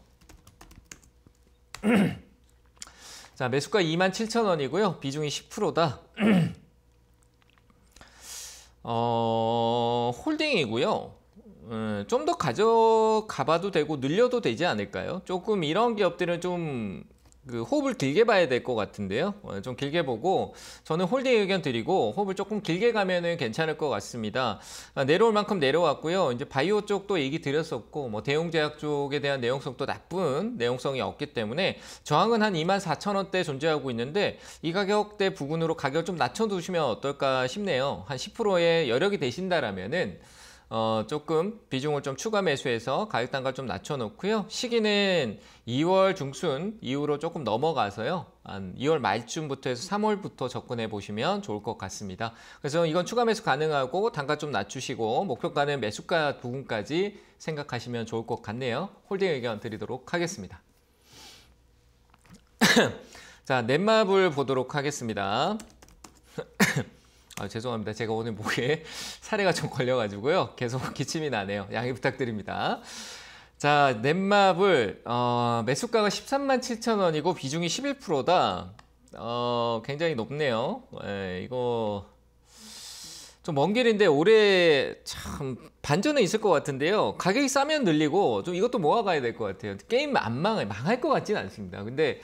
자, 매수가 27,000원이고요. 비중이 10%다. 어, 홀딩이고요. 예, 좀더 가져가봐도 되고 늘려도 되지 않을까요? 조금 이런 기업들은 좀그 호흡을 길게 봐야 될 것 같은데요. 어, 좀 길게 보고 저는 홀딩 의견 드리고 호흡을 조금 길게 가면은 괜찮을 것 같습니다. 아, 내려올 만큼 내려왔고요. 이제 바이오 쪽도 얘기 드렸었고 뭐대용제약 쪽에 대한 내용성도 나쁜 내용성이 없기 때문에 저항은 한 24,000원대 존재하고 있는데 이 가격대 부근으로 가격을 좀 낮춰두시면 어떨까 싶네요. 한 10%의 여력이 되신다라면은 어, 조금 비중을 좀 추가 매수해서 가격 단가를 좀 낮춰놓고요. 시기는 2월 중순 이후로 조금 넘어가서요. 한 2월 말쯤부터 해서 3월부터 접근해 보시면 좋을 것 같습니다. 그래서 이건 추가 매수 가능하고 단가 좀 낮추시고 목표가는 매수가 부분까지 생각하시면 좋을 것 같네요. 홀딩 의견 드리도록 하겠습니다. 자, 넷마블 보도록 하겠습니다. 아, 죄송합니다. 제가 오늘 목에 사례가 좀 걸려가지고요. 계속 기침이 나네요. 양해 부탁드립니다. 자, 넷마블 어, 매수가가 13만 7천 원이고 비중이 11%다. 어, 굉장히 높네요. 에, 예, 이거 좀 먼 길인데 올해 참 반전은 있을 것 같은데요. 가격이 싸면 늘리고 좀 이것도 모아가야 될 것 같아요. 게임 안 망해 망할 것같진 않습니다. 근데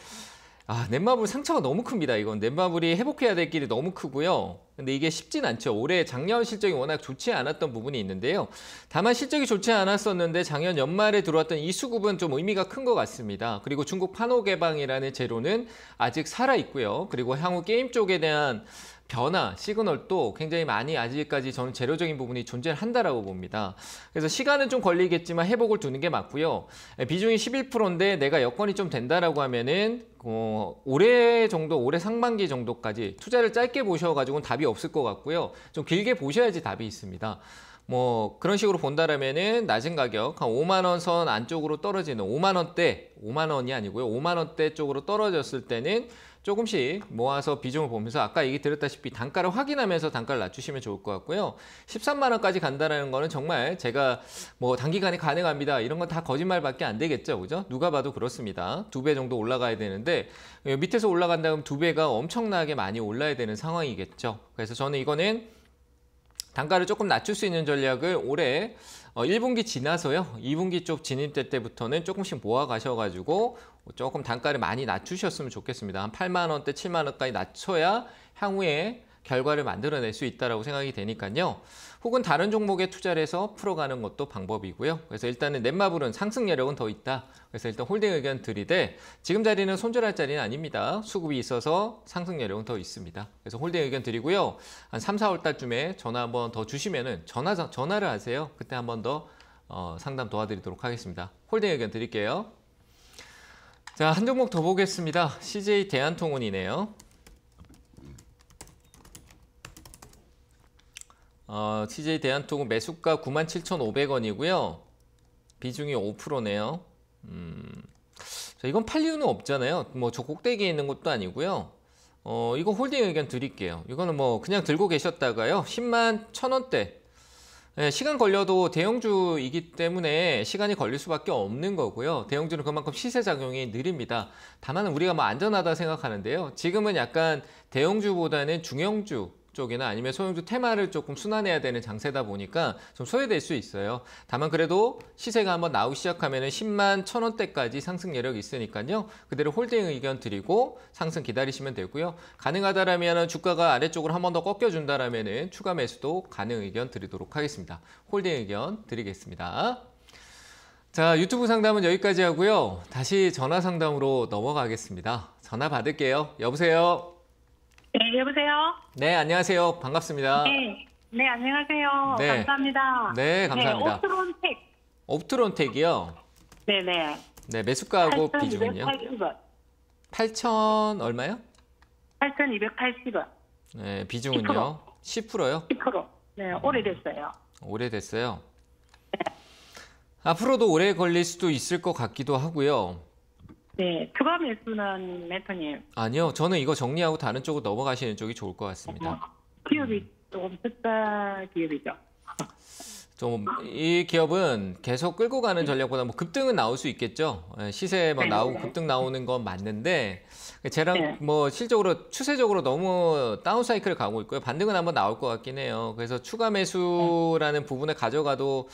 아, 넷마블 상처가 너무 큽니다. 이건 넷마블이 회복해야 될 길이 너무 크고요. 근데 이게 쉽진 않죠. 올해 작년 실적이 워낙 좋지 않았던 부분이 있는데요. 다만 실적이 좋지 않았었는데 작년 연말에 들어왔던 이 수급은 좀 의미가 큰 것 같습니다. 그리고 중국 판호 개방이라는 제로는 아직 살아 있고요. 그리고 향후 게임 쪽에 대한 변화, 시그널도 굉장히 많이 아직까지 저는 재료적인 부분이 존재한다라고 봅니다. 그래서 시간은 좀 걸리겠지만 회복을 두는 게 맞고요. 예, 비중이 11%인데 내가 여건이 좀 된다라고 하면은 어, 올해 정도, 올해 상반기 정도까지 투자를 짧게 보셔가지고는 답이 없을 것 같고요. 좀 길게 보셔야지 답이 있습니다. 뭐 그런 식으로 본다라면은 낮은 가격 한 5만 원 선 안쪽으로 떨어지는 5만 원대, 5만 원이 아니고요. 5만 원대 쪽으로 떨어졌을 때는 조금씩 모아서 비중을 보면서 아까 얘기 드렸다시피 단가를 확인하면서 단가를 낮추시면 좋을 것 같고요. 13만 원까지 간다라는 거는 정말 제가 뭐 단기간에 가능합니다. 이런 건 다 거짓말밖에 안 되겠죠. 그죠? 누가 봐도 그렇습니다. 두 배 정도 올라가야 되는데 예, 밑에서 올라간다면 두 배가 엄청나게 많이 올라야 되는 상황이겠죠. 그래서 저는 이거는 단가를 조금 낮출 수 있는 전략을 올해 1분기 어, 지나서요. 2분기 쪽 진입될 때부터는 조금씩 모아 가셔가지고 뭐 조금 단가를 많이 낮추셨으면 좋겠습니다. 한 8만 원대, 7만 원까지 낮춰야 향후에 결과를 만들어낼 수 있다고 생각이 되니까요. 혹은 다른 종목에 투자를 해서 풀어가는 것도 방법이고요. 그래서 일단은 넷마블은 상승 여력은 더 있다. 그래서 일단 홀딩 의견 드리되 지금 자리는 손절할 자리는 아닙니다. 수급이 있어서 상승 여력은 더 있습니다. 그래서 홀딩 의견 드리고요. 한 3, 4월 달쯤에 전화 한번 더 주시면 은 전화, 전화를 하세요. 그때 한 번 더 어, 상담 도와드리도록 하겠습니다. 홀딩 의견 드릴게요. 자, 한 종목 더 보겠습니다. CJ 대한통운이네요. 어, CJ 대한통운 매수가 97,500원이고요. 비중이 5%네요. 음, 자, 이건 팔 이유는 없잖아요. 뭐 저 꼭대기에 있는 것도 아니고요. 어, 이거 홀딩 의견 드릴게요. 이거는 뭐 그냥 들고 계셨다가요. 10만 1,000원대 예, 시간 걸려도 대형주이기 때문에 시간이 걸릴 수밖에 없는 거고요. 대형주는 그만큼 시세 작용이 느립니다. 다만 우리가 뭐 안전하다 생각하는데요. 지금은 약간 대형주보다는 중형주 쪽이나 아니면 소형주 테마를 조금 순환해야 되는 장세다 보니까 좀 소외될 수 있어요. 다만 그래도 시세가 한번 나오기 시작하면 10만 1,000원대까지 상승 여력이 있으니까요. 그대로 홀딩 의견 드리고 상승 기다리시면 되고요. 가능하다라면 주가가 아래쪽으로 한 번 더 꺾여준다라면 은 추가 매수도 가능 의견 드리도록 하겠습니다. 홀딩 의견 드리겠습니다. 자 유튜브 상담은 여기까지 하고요. 다시 전화 상담으로 넘어가겠습니다. 전화 받을게요. 여보세요? 네, 여보세요? 네, 안녕하세요. 반갑습니다. 네, 네 안녕하세요. 네. 감사합니다. 네, 네 감사합니다. 네, 옵트론텍. 옵트론텍이요? 네네. 네, 매수가하고 비중은요? 8 2 8 0 얼마요? 8,280원. 네, 비중은요? 10%. 요 10%. 네, 음. 오래됐어요. 오래됐어요. 네. 앞으로도 오래 걸릴 수도 있을 것 같기도 하고요. 네, 교감 일순환 멘토님. 아니요, 저는 이거 정리하고 다른 쪽으로 넘어가시는 쪽이 좋을 것 같습니다. 어, 기업이 음. 조금 특가 기업이죠. 좀 이 기업은 계속 끌고 가는 전략보다 뭐 급등은 나올 수 있겠죠. 예, 시세 막 네. 나오고 급등 나오는 건 맞는데 쟤랑 네. 뭐 실적으로 추세적으로 너무 다운 사이클을 가고 있고요. 반등은 한번 나올 것 같긴 해요. 그래서 추가 매수라는 부분에 가져가도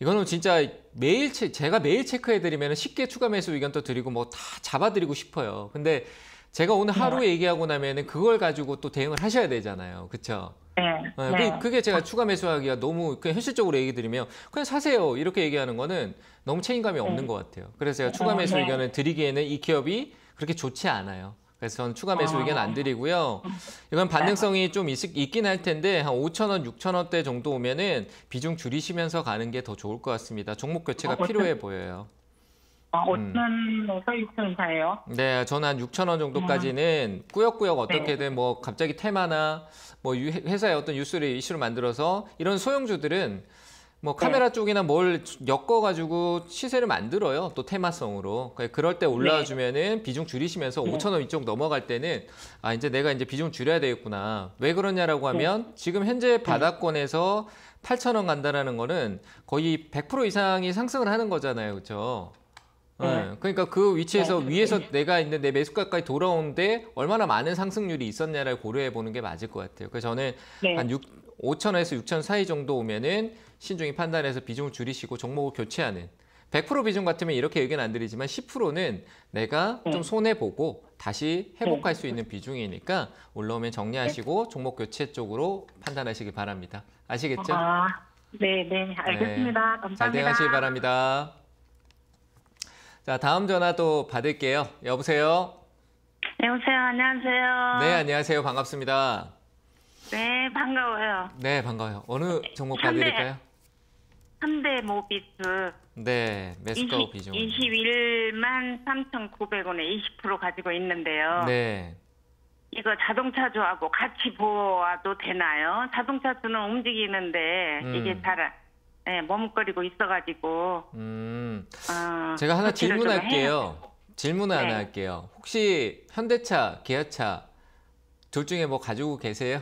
이거는 진짜 매일 체, 제가 매일 체크해드리면 쉽게 추가 매수 의견도 드리고 뭐 다 잡아드리고 싶어요. 근데 제가 오늘 하루 네. 얘기하고 나면은 그걸 가지고 또 대응을 하셔야 되잖아요. 그렇죠? 네. 네. 네. 그, 그게 제가 아. 추가 매수하기가 너무 그냥 현실적으로 얘기 드리면 그냥 사세요 이렇게 얘기하는 거는 너무 책임감이 네. 없는 것 같아요. 그래서 제가 네. 추가 매수 의견을 드리기에는 이 기업이 그렇게 좋지 않아요. 그래서 저는 추가 매수 아. 의견 안 드리고요. 이건 반등성이 좀 있, 있긴 할 텐데 한 5천 원, 6천 원대 정도 오면은 비중 줄이시면서 가는 게 더 좋을 것 같습니다. 종목 교체가 어, 필요해 보여요. 5천에서 6천 사요 네, 저는 한 6천 원 정도까지는 음. 꾸역꾸역 어떻게든 네. 뭐 갑자기 테마나 뭐 회사의 어떤 뉴스를 이슈로 만들어서 이런 소형주들은 뭐 네. 카메라 네. 쪽이나 뭘 엮어가지고 시세를 만들어요. 또 테마성으로. 그, 그럴 때 올라주면은 와 네. 비중 줄이시면서 네. 5천 원 이쪽 넘어갈 때는 아 이제 내가 이제 비중 줄여야 되겠구나. 왜 그러냐라고 네. 하면 지금 현재 네. 바닥권에서 8천 원 간다라는 거는 거의 100% 이상이 상승을 하는 거잖아요, 그렇죠? 네. 그러니까 그 위치에서 위에서 내가 있는 내 매수가까지 돌아오는데 얼마나 많은 상승률이 있었냐를 고려해 보는 게 맞을 것 같아요. 그래서 저는 한 6, 5천에서 원 6천 사이 정도 오면은 신중히 판단해서 비중을 줄이시고 종목을 교체하는 100% 비중 같으면 이렇게 의견 안 드리지만 10%는 내가 네. 좀 손해보고 다시 네. 회복할 수 있는 비중이니까 올라오면 정리하시고 네. 종목 교체 쪽으로 판단하시길 바랍니다. 아시겠죠? 아, 네, 네. 알겠습니다. 감사합니다. 잘 대응하시길 바랍니다. 자, 다음 전화 도 받을게요. 여보세요? 여보세요. 안녕하세요. 네, 안녕하세요. 반갑습니다. 네, 반가워요. 네, 반가워요. 어느 종목 받을까요? 3대 모비스 네, 매스카우 비중 21만 3,900원에 20% 가지고 있는데요. 네. 이거 자동차주하고 같이 보아도 되나요? 자동차주는 움직이는데 음. 이게 잘 네, 머뭇거리고 있어가지고. 음. 어, 제가 하나 질문할게요. 질문 하나 네. 할게요. 혹시 현대차, 기아차 둘 중에 뭐 가지고 계세요?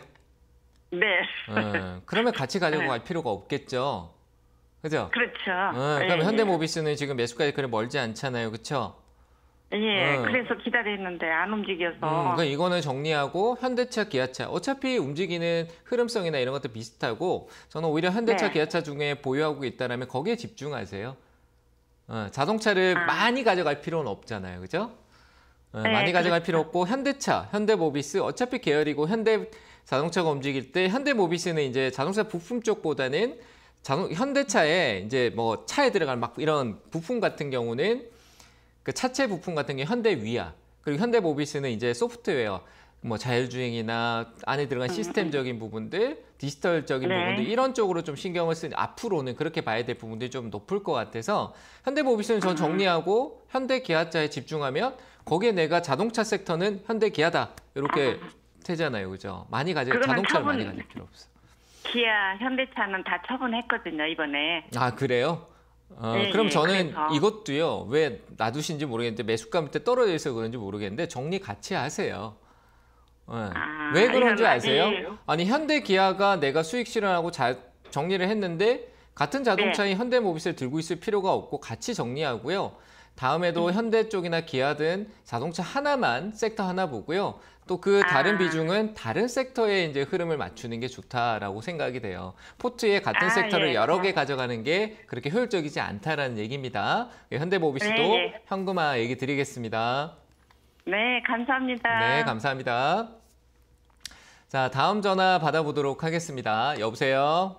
네. 음, 그러면 같이 가지고 네. 갈 필요가 없겠죠. 그죠? 그렇죠. 어, 그럼 예, 예. 현대모비스는 지금 매수까지 그래 멀지 않잖아요. 그렇죠? 예, 어. 그래서 기다렸는데 안 움직여서. 음, 그러니까 이거는 정리하고 현대차, 기아차 어차피 움직이는 흐름성이나 이런 것도 비슷하고 저는 오히려 현대차, 네. 기아차 중에 보유하고 있다라면 거기에 집중하세요. 어, 자동차를 아. 많이 가져갈 필요는 없잖아요, 그죠? 어, 네, 많이 가져갈 그렇죠. 필요 없고 현대차, 현대모비스 어차피 계열이고 현대 자동차가 움직일 때 현대모비스는 이제 자동차 부품 쪽보다는 자동 현대차에 이제 뭐 차에 들어갈 막 이런 부품 같은 경우는 그 차체 부품 같은 게 현대 위아 그리고 현대 모비스는 이제 소프트웨어 뭐 자율주행이나 안에 들어간 음, 음. 시스템적인 부분들, 디지털적인 네. 부분들 이런 쪽으로 좀 신경을 쓰는 앞으로는 그렇게 봐야 될 부분들이 좀 높을 것 같아서 현대모비스는 전 음. 정리하고 현대기아차에 집중하면 거기에 내가 자동차 섹터는 현대기아다 이렇게 아. 되잖아요, 그죠? 많이 가지 자동차를 많이 가질 필요 없어. 기아, 현대차는 다 처분했거든요 이번에. 아 그래요? 어, 네, 그럼 네, 저는 그래서. 이것도요 왜 놔두신지 모르겠는데 매수감 때 떨어져 있어 그런지 모르겠는데 정리 같이 하세요. 네. 아, 왜 그런지 아세요? 네. 아니 현대 기아가 내가 수익 실현하고 자, 정리를 했는데 같은 자동차인 네. 현대모비스를 들고 있을 필요가 없고 같이 정리하고요. 다음에도 음. 현대 쪽이나 기아 등 자동차 하나만 섹터 하나 보고요. 또그 아. 다른 아. 비중은 다른 섹터에 이제 흐름을 맞추는 게 좋다라고 생각이 돼요. 포트에 같은 아, 섹터를 예. 여러 개 아. 가져가는 게 그렇게 효율적이지 않다라는 얘기입니다. 예, 현대모비스도 네, 예. 현금화 얘기 드리겠습니다. 네, 감사합니다. 네, 감사합니다. 자, 다음 전화 받아보도록 하겠습니다. 여보세요?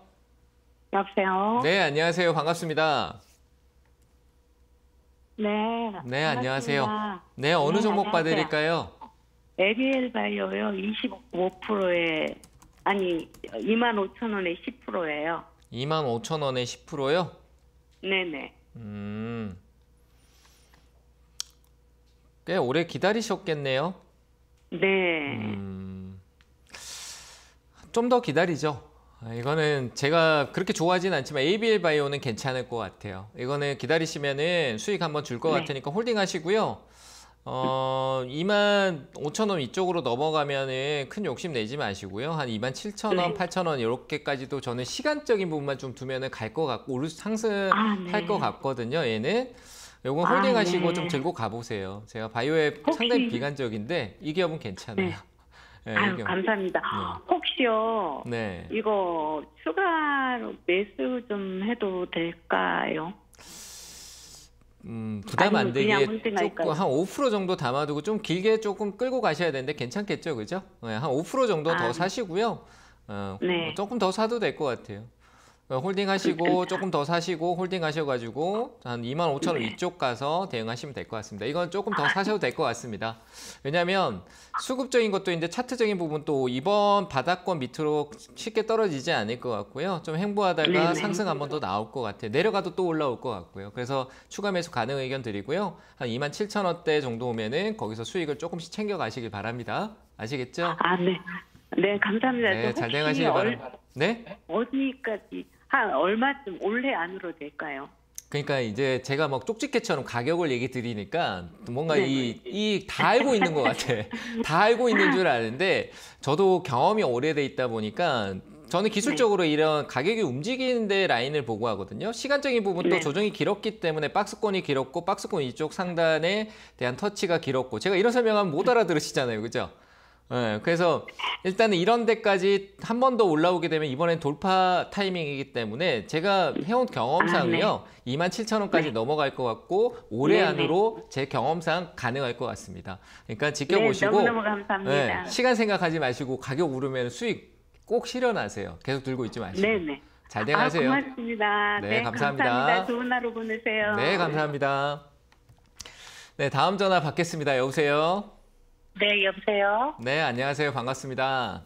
여보세요? 네, 안녕하세요. 반갑습니다. 네. 네, 안녕하세요. 네, 어느 네, 종목 봐드릴까요 LBL 바이오요. 25%에 아니 25,000원에 10%예요. 25,000원에 10%요? 네, 네. 음. 꽤 오래 기다리셨겠네요. 네. 음, 좀 더 기다리죠. 아, 이거는 제가 그렇게 좋아하진 않지만 ABL 바이오는 괜찮을 것 같아요. 이거는 기다리시면은 수익 한번 줄것 네. 같으니까 홀딩 하시고요. 어, 2만 5천 원 이쪽으로 넘어가면은 큰 욕심 내지 마시고요. 한 2만 7천 원, 네. 8천 원 이렇게까지도 저는 시간적인 부분만 좀 두면은 갈 것 같고 오르 상승할 아, 네. 것 같거든요. 얘는 요건 홀딩 아, 하시고 네. 좀 들고 가보세요. 제가 바이오에 혹시... 상당히 비관적인데 이 기업은 괜찮아요. 네. 네, 아유, 의견. 감사합니다. 네. 혹시요, 네. 이거 추가로 매수 좀 해도 될까요? 음, 부담 안 되게 조금 한5% 정도 담아두고 좀 길게 조금 끌고 가셔야 되는데 괜찮겠죠, 그죠? 네, 한5% 정도 아, 더 사시고요. 어, 네. 뭐 조금 더 사도 될 것 같아요. 어, 홀딩 하시고 조금 더 사시고 홀딩 하셔가지고 한 25,000원 이쪽 가서 대응하시면 될 것 같습니다. 이건 조금 더 사셔도 될 것 같습니다. 왜냐하면 수급적인 것도 이제 차트적인 부분 도 이번 바닥권 밑으로 쉽게 떨어지지 않을 것 같고요. 좀 행보하다가 네, 네. 상승 한번 더 나올 것 같아요. 내려가도 또 올라올 것 같고요. 그래서 추가 매수 가능 의견 드리고요. 한 27,000원대 정도 오면은 거기서 수익을 조금씩 챙겨 가시길 바랍니다. 아시겠죠? 아, 네. 네, 감사합니다. 네, 잘 대응하시길 바랍니다. 네? 어디까지 한 얼마쯤 올해 안으로 될까요? 그러니까 이제 제가 막 쪽집게처럼 가격을 얘기 드리니까 뭔가 네. 이이 다 알고 있는 것 같아. 다 알고 있는 줄 아는데 저도 경험이 오래돼 있다 보니까 저는 기술적으로 네. 이런 가격이 움직이는데 라인을 보고 하거든요. 시간적인 부분도 네. 조정이 길었기 때문에 박스권이 길었고 박스권 이쪽 상단에 대한 터치가 길었고 제가 이런 설명하면 못 알아들으시잖아요, 그죠? 네, 그래서 일단은 이런 데까지 한 번 더 올라오게 되면 이번엔 돌파 타이밍이기 때문에 제가 해온 경험상은요 아, 네. 2만 7천 원까지 네. 넘어갈 것 같고 올해 네, 네, 안으로 제 경험상 가능할 것 같습니다. 그러니까 네, 지켜보시고 너 감사합니다. 예, 시간 생각하지 마시고 가격 오르면 수익 꼭 실현하세요. 계속 들고 있지 마시고. 네네. 잘되가세요 아, 고맙습니다. 네, 네, 감사합니다. 감사합니다. 좋은 하루 보내세요. 네, 감사합니다. 네, 다음 전화 받겠습니다. 여보세요. 네, 여보세요? 네, 안녕하세요. 반갑습니다.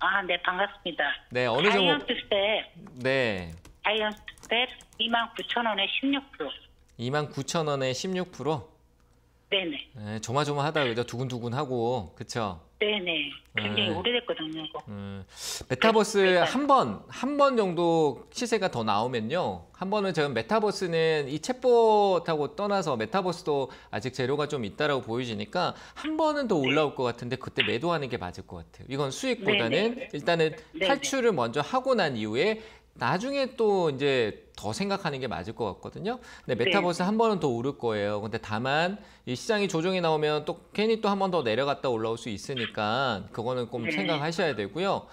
아, 네, 반갑습니다. 네, 어느 정도? 다이언스 세 네. 다이언스 세 29,000원에 16%. 29,000원에 16%? 네네. 네, 조마조마하다 그죠? 두근두근하고 그쵸? 네네. 굉장히 네. 오래됐거든요. 음. 메타버스 네, 한 번, 한 번 정도 시세가 더 나오면요. 한 번은 지금 메타버스는 이 챗봇하고 떠나서 메타버스도 아직 재료가 좀 있다라고 보여지니까 한 번은 더 올라올 것 같은데 그때 매도하는 게 맞을 것 같아요. 이건 수익보다는 네네. 네. 일단은 네네. 탈출을 먼저 하고 난 이후에 나중에 또 이제 더 생각하는 게 맞을 것 같거든요. 근데 네. 메타버스 네. 한 번은 더 오를 거예요. 근데 다만 이 시장이 조정이 나오면 또 괜히 또 한 번 더 내려갔다 올라올 수 있으니까 그거는 꼭 네. 생각하셔야 되고요.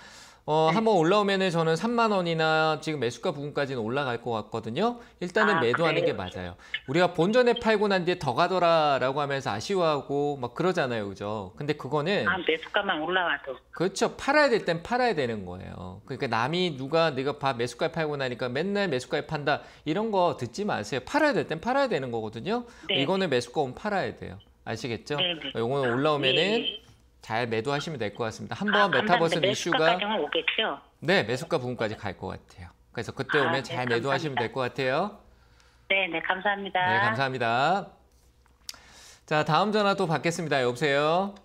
어, 네. 한번 올라오면은 저는 3만 원이나 지금 매수가 부분까지는 올라갈 것 같거든요. 일단은 아, 매도하는 그래요? 게 네. 맞아요. 우리가 본전에 팔고 난 뒤에 더 가더라라고 하면서 아쉬워하고 막 그러잖아요, 그죠? 근데 그거는 아, 매수가만 올라와도 그렇죠. 팔아야 될 땐 팔아야 되는 거예요. 그러니까 남이 누가 내가 봐 매수가에 팔고 나니까 맨날 매수가에 판다 이런 거 듣지 마세요. 팔아야 될 땐 팔아야 되는 거거든요. 네. 이거는 매수가 온 팔아야 돼요. 아시겠죠? 네, 네. 요거는 아, 올라오면은 예, 예. 잘 매도하시면 될 것 같습니다. 한번 아, 메타버스 이슈가 네 매수가 부분까지 갈 것 같아요. 그래서 그때 아, 오면 아, 네, 매도하시면 될 것 같아요. 네, 네 감사합니다. 네 감사합니다. 자 다음 전화 또 받겠습니다. 여보세요.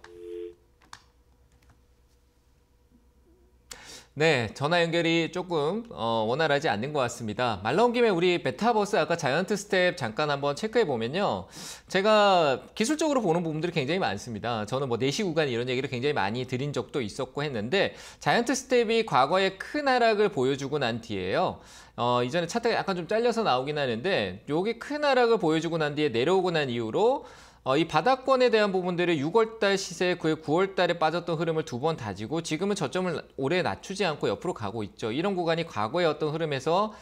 네, 전화 연결이 조금 어, 원활하지 않는 것 같습니다. 말 나온 김에 우리 메타버스 아까 자이언트 스텝 잠깐 한번 체크해 보면요. 제가 기술적으로 보는 부분들이 굉장히 많습니다. 저는 뭐 내시 구간 이런 얘기를 굉장히 많이 드린 적도 있었고 했는데 자이언트 스텝이 과거에 큰 하락을 보여주고 난 뒤에요. 어, 이전에 차트가 약간 좀 잘려서 나오긴 하는데 요게 큰 하락을 보여주고 난 뒤에 내려오고 난 이후로 어, 이 바닥권에 대한 부분들이 6월달 시세 그의 9월달에 빠졌던 흐름을 두 번 다지고 지금은 저점을 오래 낮추지 않고 옆으로 가고 있죠. 이런 구간이 과거의 어떤 흐름에서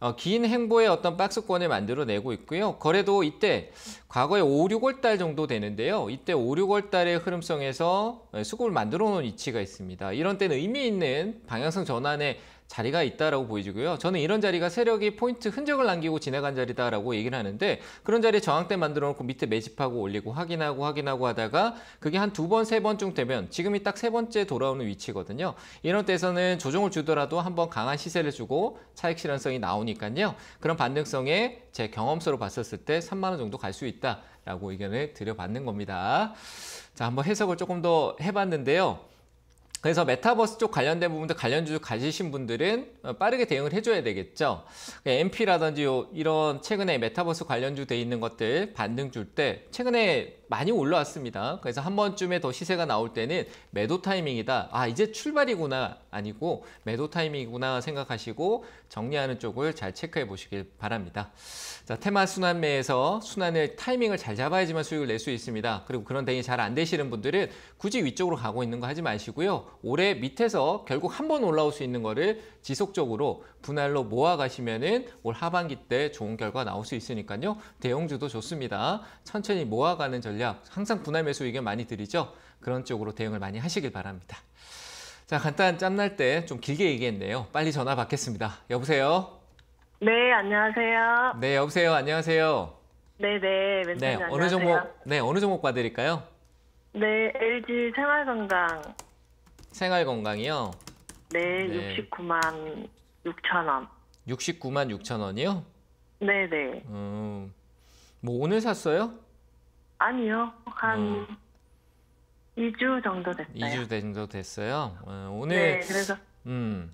어, 긴 행보의 어떤 박스권을 만들어내고 있고요. 거래도 이때 과거에 5, 6월 달 정도 되는데요. 이때 5, 6월 달의 흐름성에서 예, 수급을 만들어 놓은 위치가 있습니다. 이런 때는 의미 있는 방향성 전환의 자리가 있다라고 보여지고요 저는 이런 자리가 세력이 포인트 흔적을 남기고 지나간 자리다라고 얘기를 하는데 그런 자리 에 저항대 만들어 놓고 밑에 매집하고 올리고 확인하고 확인하고 하다가 그게 한 두 번, 세 번쯤 되면 지금이 딱 세 번째 돌아오는 위치거든요. 이런 때에서는 조정을 주더라도 한번 강한 시세를 주고 차익 실현성이 나오니까요. 그런 반등성에 제 경험서로 봤었을 때 3만 원 정도 갈 수 있다라고 의견을 드려봤는 겁니다. 자, 한번 해석을 조금 더 해봤는데요. 그래서 메타버스 쪽 관련된 부분들 관련주 가지신 분들은 어, 빠르게 대응을 해줘야 되겠죠. 그 MP라든지 이런 최근에 메타버스 관련주 돼 있는 것들 반등 줄 때 최근에 많이 올라왔습니다. 그래서 한 번쯤에 더 시세가 나올 때는 매도 타이밍이다. 아 이제 출발이구나 아니고 매도 타이밍이구나 생각하시고 정리하는 쪽을 잘 체크해 보시길 바랍니다. 자 테마 순환매에서 순환을 타이밍을 잘 잡아야지만 수익을 낼 수 있습니다. 그리고 그런 대응이 잘 안 되시는 분들은 굳이 위쪽으로 가고 있는 거 하지 마시고요. 올해 밑에서 결국 한 번 올라올 수 있는 거를 지속적으로 분할로 모아가시면은 올 하반기 때 좋은 결과 나올 수 있으니까요. 대형주도 좋습니다. 천천히 모아가는 전략, 항상 분할 매수 의견 많이 드리죠. 그런 쪽으로 대응을 많이 하시길 바랍니다. 자, 간단 짬날 때 좀 길게 얘기했네요. 빨리 전화 받겠습니다. 여보세요? 네, 안녕하세요. 네, 여보세요. 안녕하세요. 네네, 네, 네. 네, 어느 종목, 네, 어느 종목 봐드릴까요? 네, LG 생활건강. 생활건강이요? 네, 네. 69만 6천 원. 69만 6천 원이요? 네, 네. 음, 뭐 오늘 샀어요? 아니요, 한 음. 어. 2주 정도 됐어요. 2주 정도 됐어요. 어, 오늘 네, 그래서 음.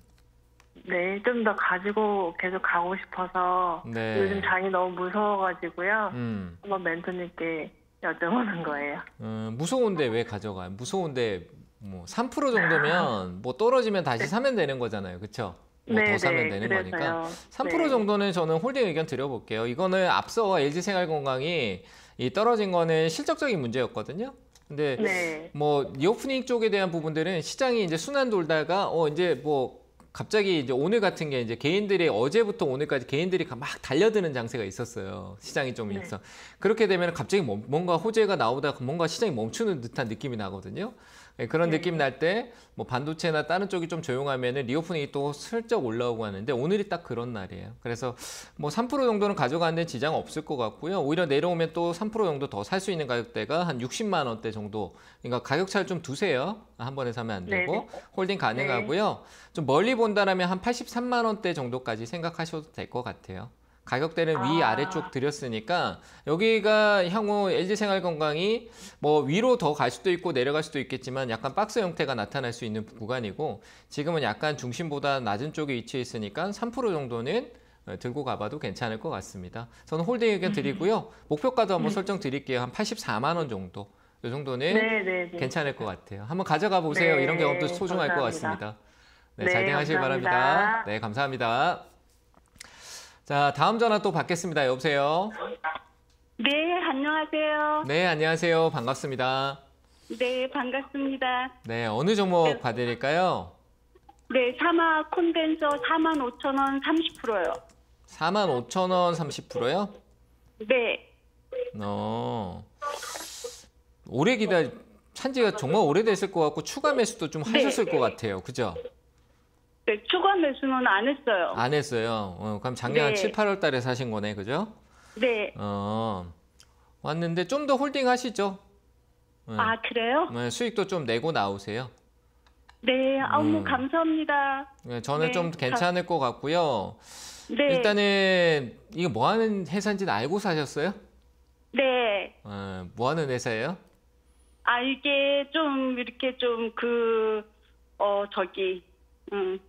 네, 좀 더 가지고 계속 가고 싶어서 네. 요즘 장이 너무 무서워가지고요. 음. 한번 멘토님께 여쭤보는 거예요. 음, 무서운데 왜 가져가요? 무서운데 뭐3% 정도면 뭐 떨어지면 다시 네. 사면 되는 거잖아요. 그렇죠? 뭐더 네, 네, 사면 되는 그래서요. 거니까 3% 네. 정도는 저는 홀딩 의견 드려볼게요. 이거는 앞서 LG 생활건강이 이 떨어진 거는 실적적인 문제였거든요. 근데 네. 뭐 리오프닝 쪽에 대한 부분들은 시장이 이제 순환 돌다가 어 이제 뭐 갑자기 이제 오늘 같은 게 이제 개인들이 어제부터 오늘까지 개인들이 막 달려드는 장세가 있었어요. 시장이 좀 있어. 네. 그렇게 되면 갑자기 뭔가 호재가 나오다가 뭔가 시장이 멈추는 듯한 느낌이 나거든요. 예, 그런 네. 느낌 날때뭐 반도체나 다른 쪽이 좀조용하면 리오프닝이 또 슬쩍 올라오고 하는데 오늘이 딱 그런 날이에요. 그래서 뭐 3% 정도는 가져가는 데 지장 없을 것 같고요. 오히려 내려오면 또 3% 정도 더 살 수 있는 가격대가 한 60만 원대 정도. 그러니까 가격 차를 좀 두세요. 한 번에 사면 안 되고 네. 네. 홀딩 가능하고요. 네. 좀 멀리 본다라면 한 83만 원대 정도까지 생각하셔도 될 것 같아요. 가격대는 아. 위 아래쪽 드렸으니까 여기가 향후 LG생활건강이 뭐 위로 더 갈 수도 있고 내려갈 수도 있겠지만 약간 박스 형태가 나타날 수 있는 구간이고 지금은 약간 중심보다 낮은 쪽에 위치해 있으니까 3% 정도는 어, 들고 가봐도 괜찮을 것 같습니다. 저는 홀딩 의견 드리고요. 목표가도 한번 네. 설정 드릴게요. 한 84만 원 정도. 이 정도는 네, 네, 네, 괜찮을 것 같아요. 한번 가져가 보세요. 네, 이런 경험도 소중할 감사합니다. 것 같습니다. 네, 잘 네, 대응하시길 바랍니다. 네, 감사합니다. 자, 다음 전화 또 받겠습니다. 여보세요? 네, 안녕하세요. 네, 안녕하세요. 반갑습니다. 네, 반갑습니다. 네, 어느 종목 네. 봐드릴까요? 네, 사마 콘덴서 4만 5천 원 30%요. 4만 5천 원 30%요? 네. 어. 오래 기다 산지가 정말 오래됐을 것 같고 추가 매수도 좀 네. 하셨을 네. 것 같아요. 그죠? 네, 추가 매수는 안 했어요. 안 했어요. 어, 그럼 작년 네. 7, 8월 달에 사신 거네, 그죠? 네. 어, 왔는데 좀 더 홀딩 하시죠. 네. 아, 그래요? 네, 수익도 좀 내고 나오세요. 네, 아우, 뭐 음. 감사합니다. 네, 저는 네, 좀 괜찮을 것 같고요. 네. 일단은 이거 뭐 하는 회사인지는 알고 사셨어요? 네. 어, 뭐 하는 회사예요? 아, 이게 좀 이렇게 좀 그, 어, 저기, 음,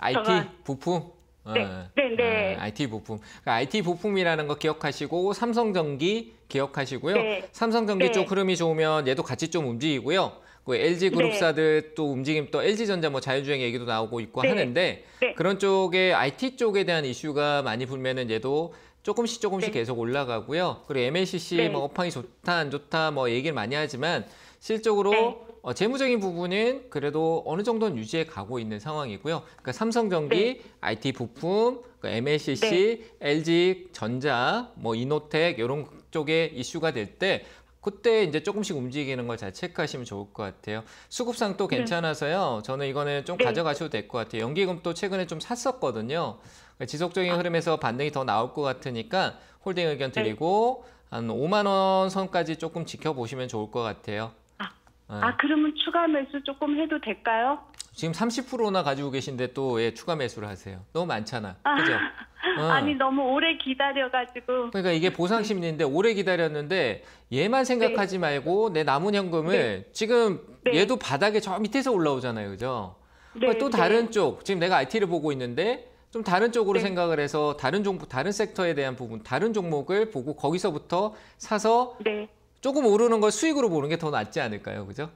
IT 부품? 네, 어. 네, 네. 아, IT 부품. 그러니까 IT 부품이라는 거 기억하시고 삼성전기 기억하시고요. 네. 삼성전기 네. 쪽 흐름이 좋으면 얘도 같이 좀 움직이고요. 그 LG 네. 그룹사들 네. 또 움직임 또 LG 전자 뭐 자율주행 얘기도 나오고 있고 네. 하는데 네. 그런 쪽에 IT 쪽에 대한 이슈가 많이 불면은 얘도 조금씩 조금씩 계속 올라가고요. 그리고 MLCC 뭐 업황이 좋다 안 좋다 뭐 얘기를 많이 하지만 실적으로 어, 재무적인 부분은 그래도 어느 정도는 유지해 가고 있는 상황이고요. 그러니까 삼성전기, 네. IT 부품, 그 MLCC, 네. LG 전자, 뭐 이노텍 이런 쪽에 이슈가 될 때 그때 이제 조금씩 움직이는 걸 잘 체크하시면 좋을 것 같아요. 수급상 또 네. 괜찮아서요. 저는 이거는 좀 네. 가져가셔도 될 것 같아요. 연기금도 최근에 좀 샀었거든요. 그러니까 지속적인 아. 흐름에서 반등이 더 나올 것 같으니까 홀딩 의견 네. 드리고 한 5만 원 선까지 조금 지켜보시면 좋을 것 같아요. 네. 아, 그러면 추가 매수 조금 해도 될까요? 지금 30%나 가지고 계신데 또 예, 추가 매수를 하세요. 너무 많잖아. 아, 그죠? 어. 아니 너무 오래 기다려가지고 그러니까 이게 보상 심리인데 오래 기다렸는데 얘만 생각하지 네. 말고 내 남은 현금을 네. 지금 네. 얘도 바닥에 저 밑에서 올라오잖아요. 그죠? 네, 그러니까 또 다른 쪽 지금 내가 IT를 보고 있는데 좀 다른 쪽으로 네. 생각을 해서 다른 종 다른 섹터에 대한 부분 다른 종목을 보고 거기서부터 사서 네. 조금 오르는 걸 수익으로 보는 게 더 낫지 않을까요? 그죠?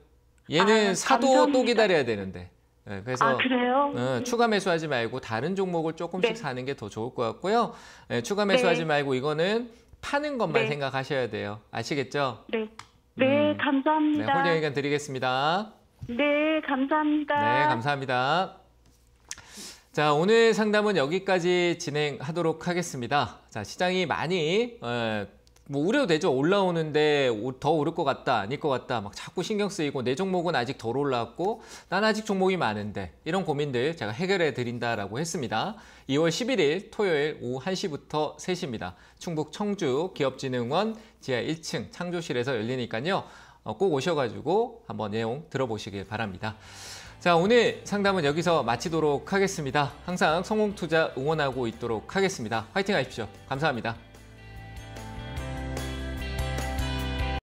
얘는 아, 사도 또 기다려야 되는데. 네, 그래서 아, 어, 추가 매수하지 말고 다른 종목을 조금씩 네. 사는 게 더 좋을 것 같고요. 예, 네, 추가 매수하지 말고 이거는 파는 것만 네. 생각하셔야 돼요. 아시겠죠? 네. 음. 네, 음, 감사합니다. 네, 홀리 의견 드리겠습니다. 네, 감사합니다. 네, 감사합니다. 자, 오늘 상담은 여기까지 진행하도록 하겠습니다. 자, 시장이 많이 어, 뭐 우려도 되죠. 올라오는데 더 오를 것 같다, 아닐 것 같다, 막 자꾸 신경 쓰이고 내 종목은 아직 덜 올라왔고 난 아직 종목이 많은데 이런 고민들 제가 해결해 드린다라고 했습니다. 2월 11일 토요일 오후 1시부터 3시입니다. 충북 청주 기업진흥원 지하 1층 창조실에서 열리니까요. 어, 꼭 오셔가지고 한번 내용 들어보시길 바랍니다. 자 오늘 상담은 여기서 마치도록 하겠습니다. 항상 성공투자 응원하고 있도록 하겠습니다. 화이팅 하십시오. 감사합니다.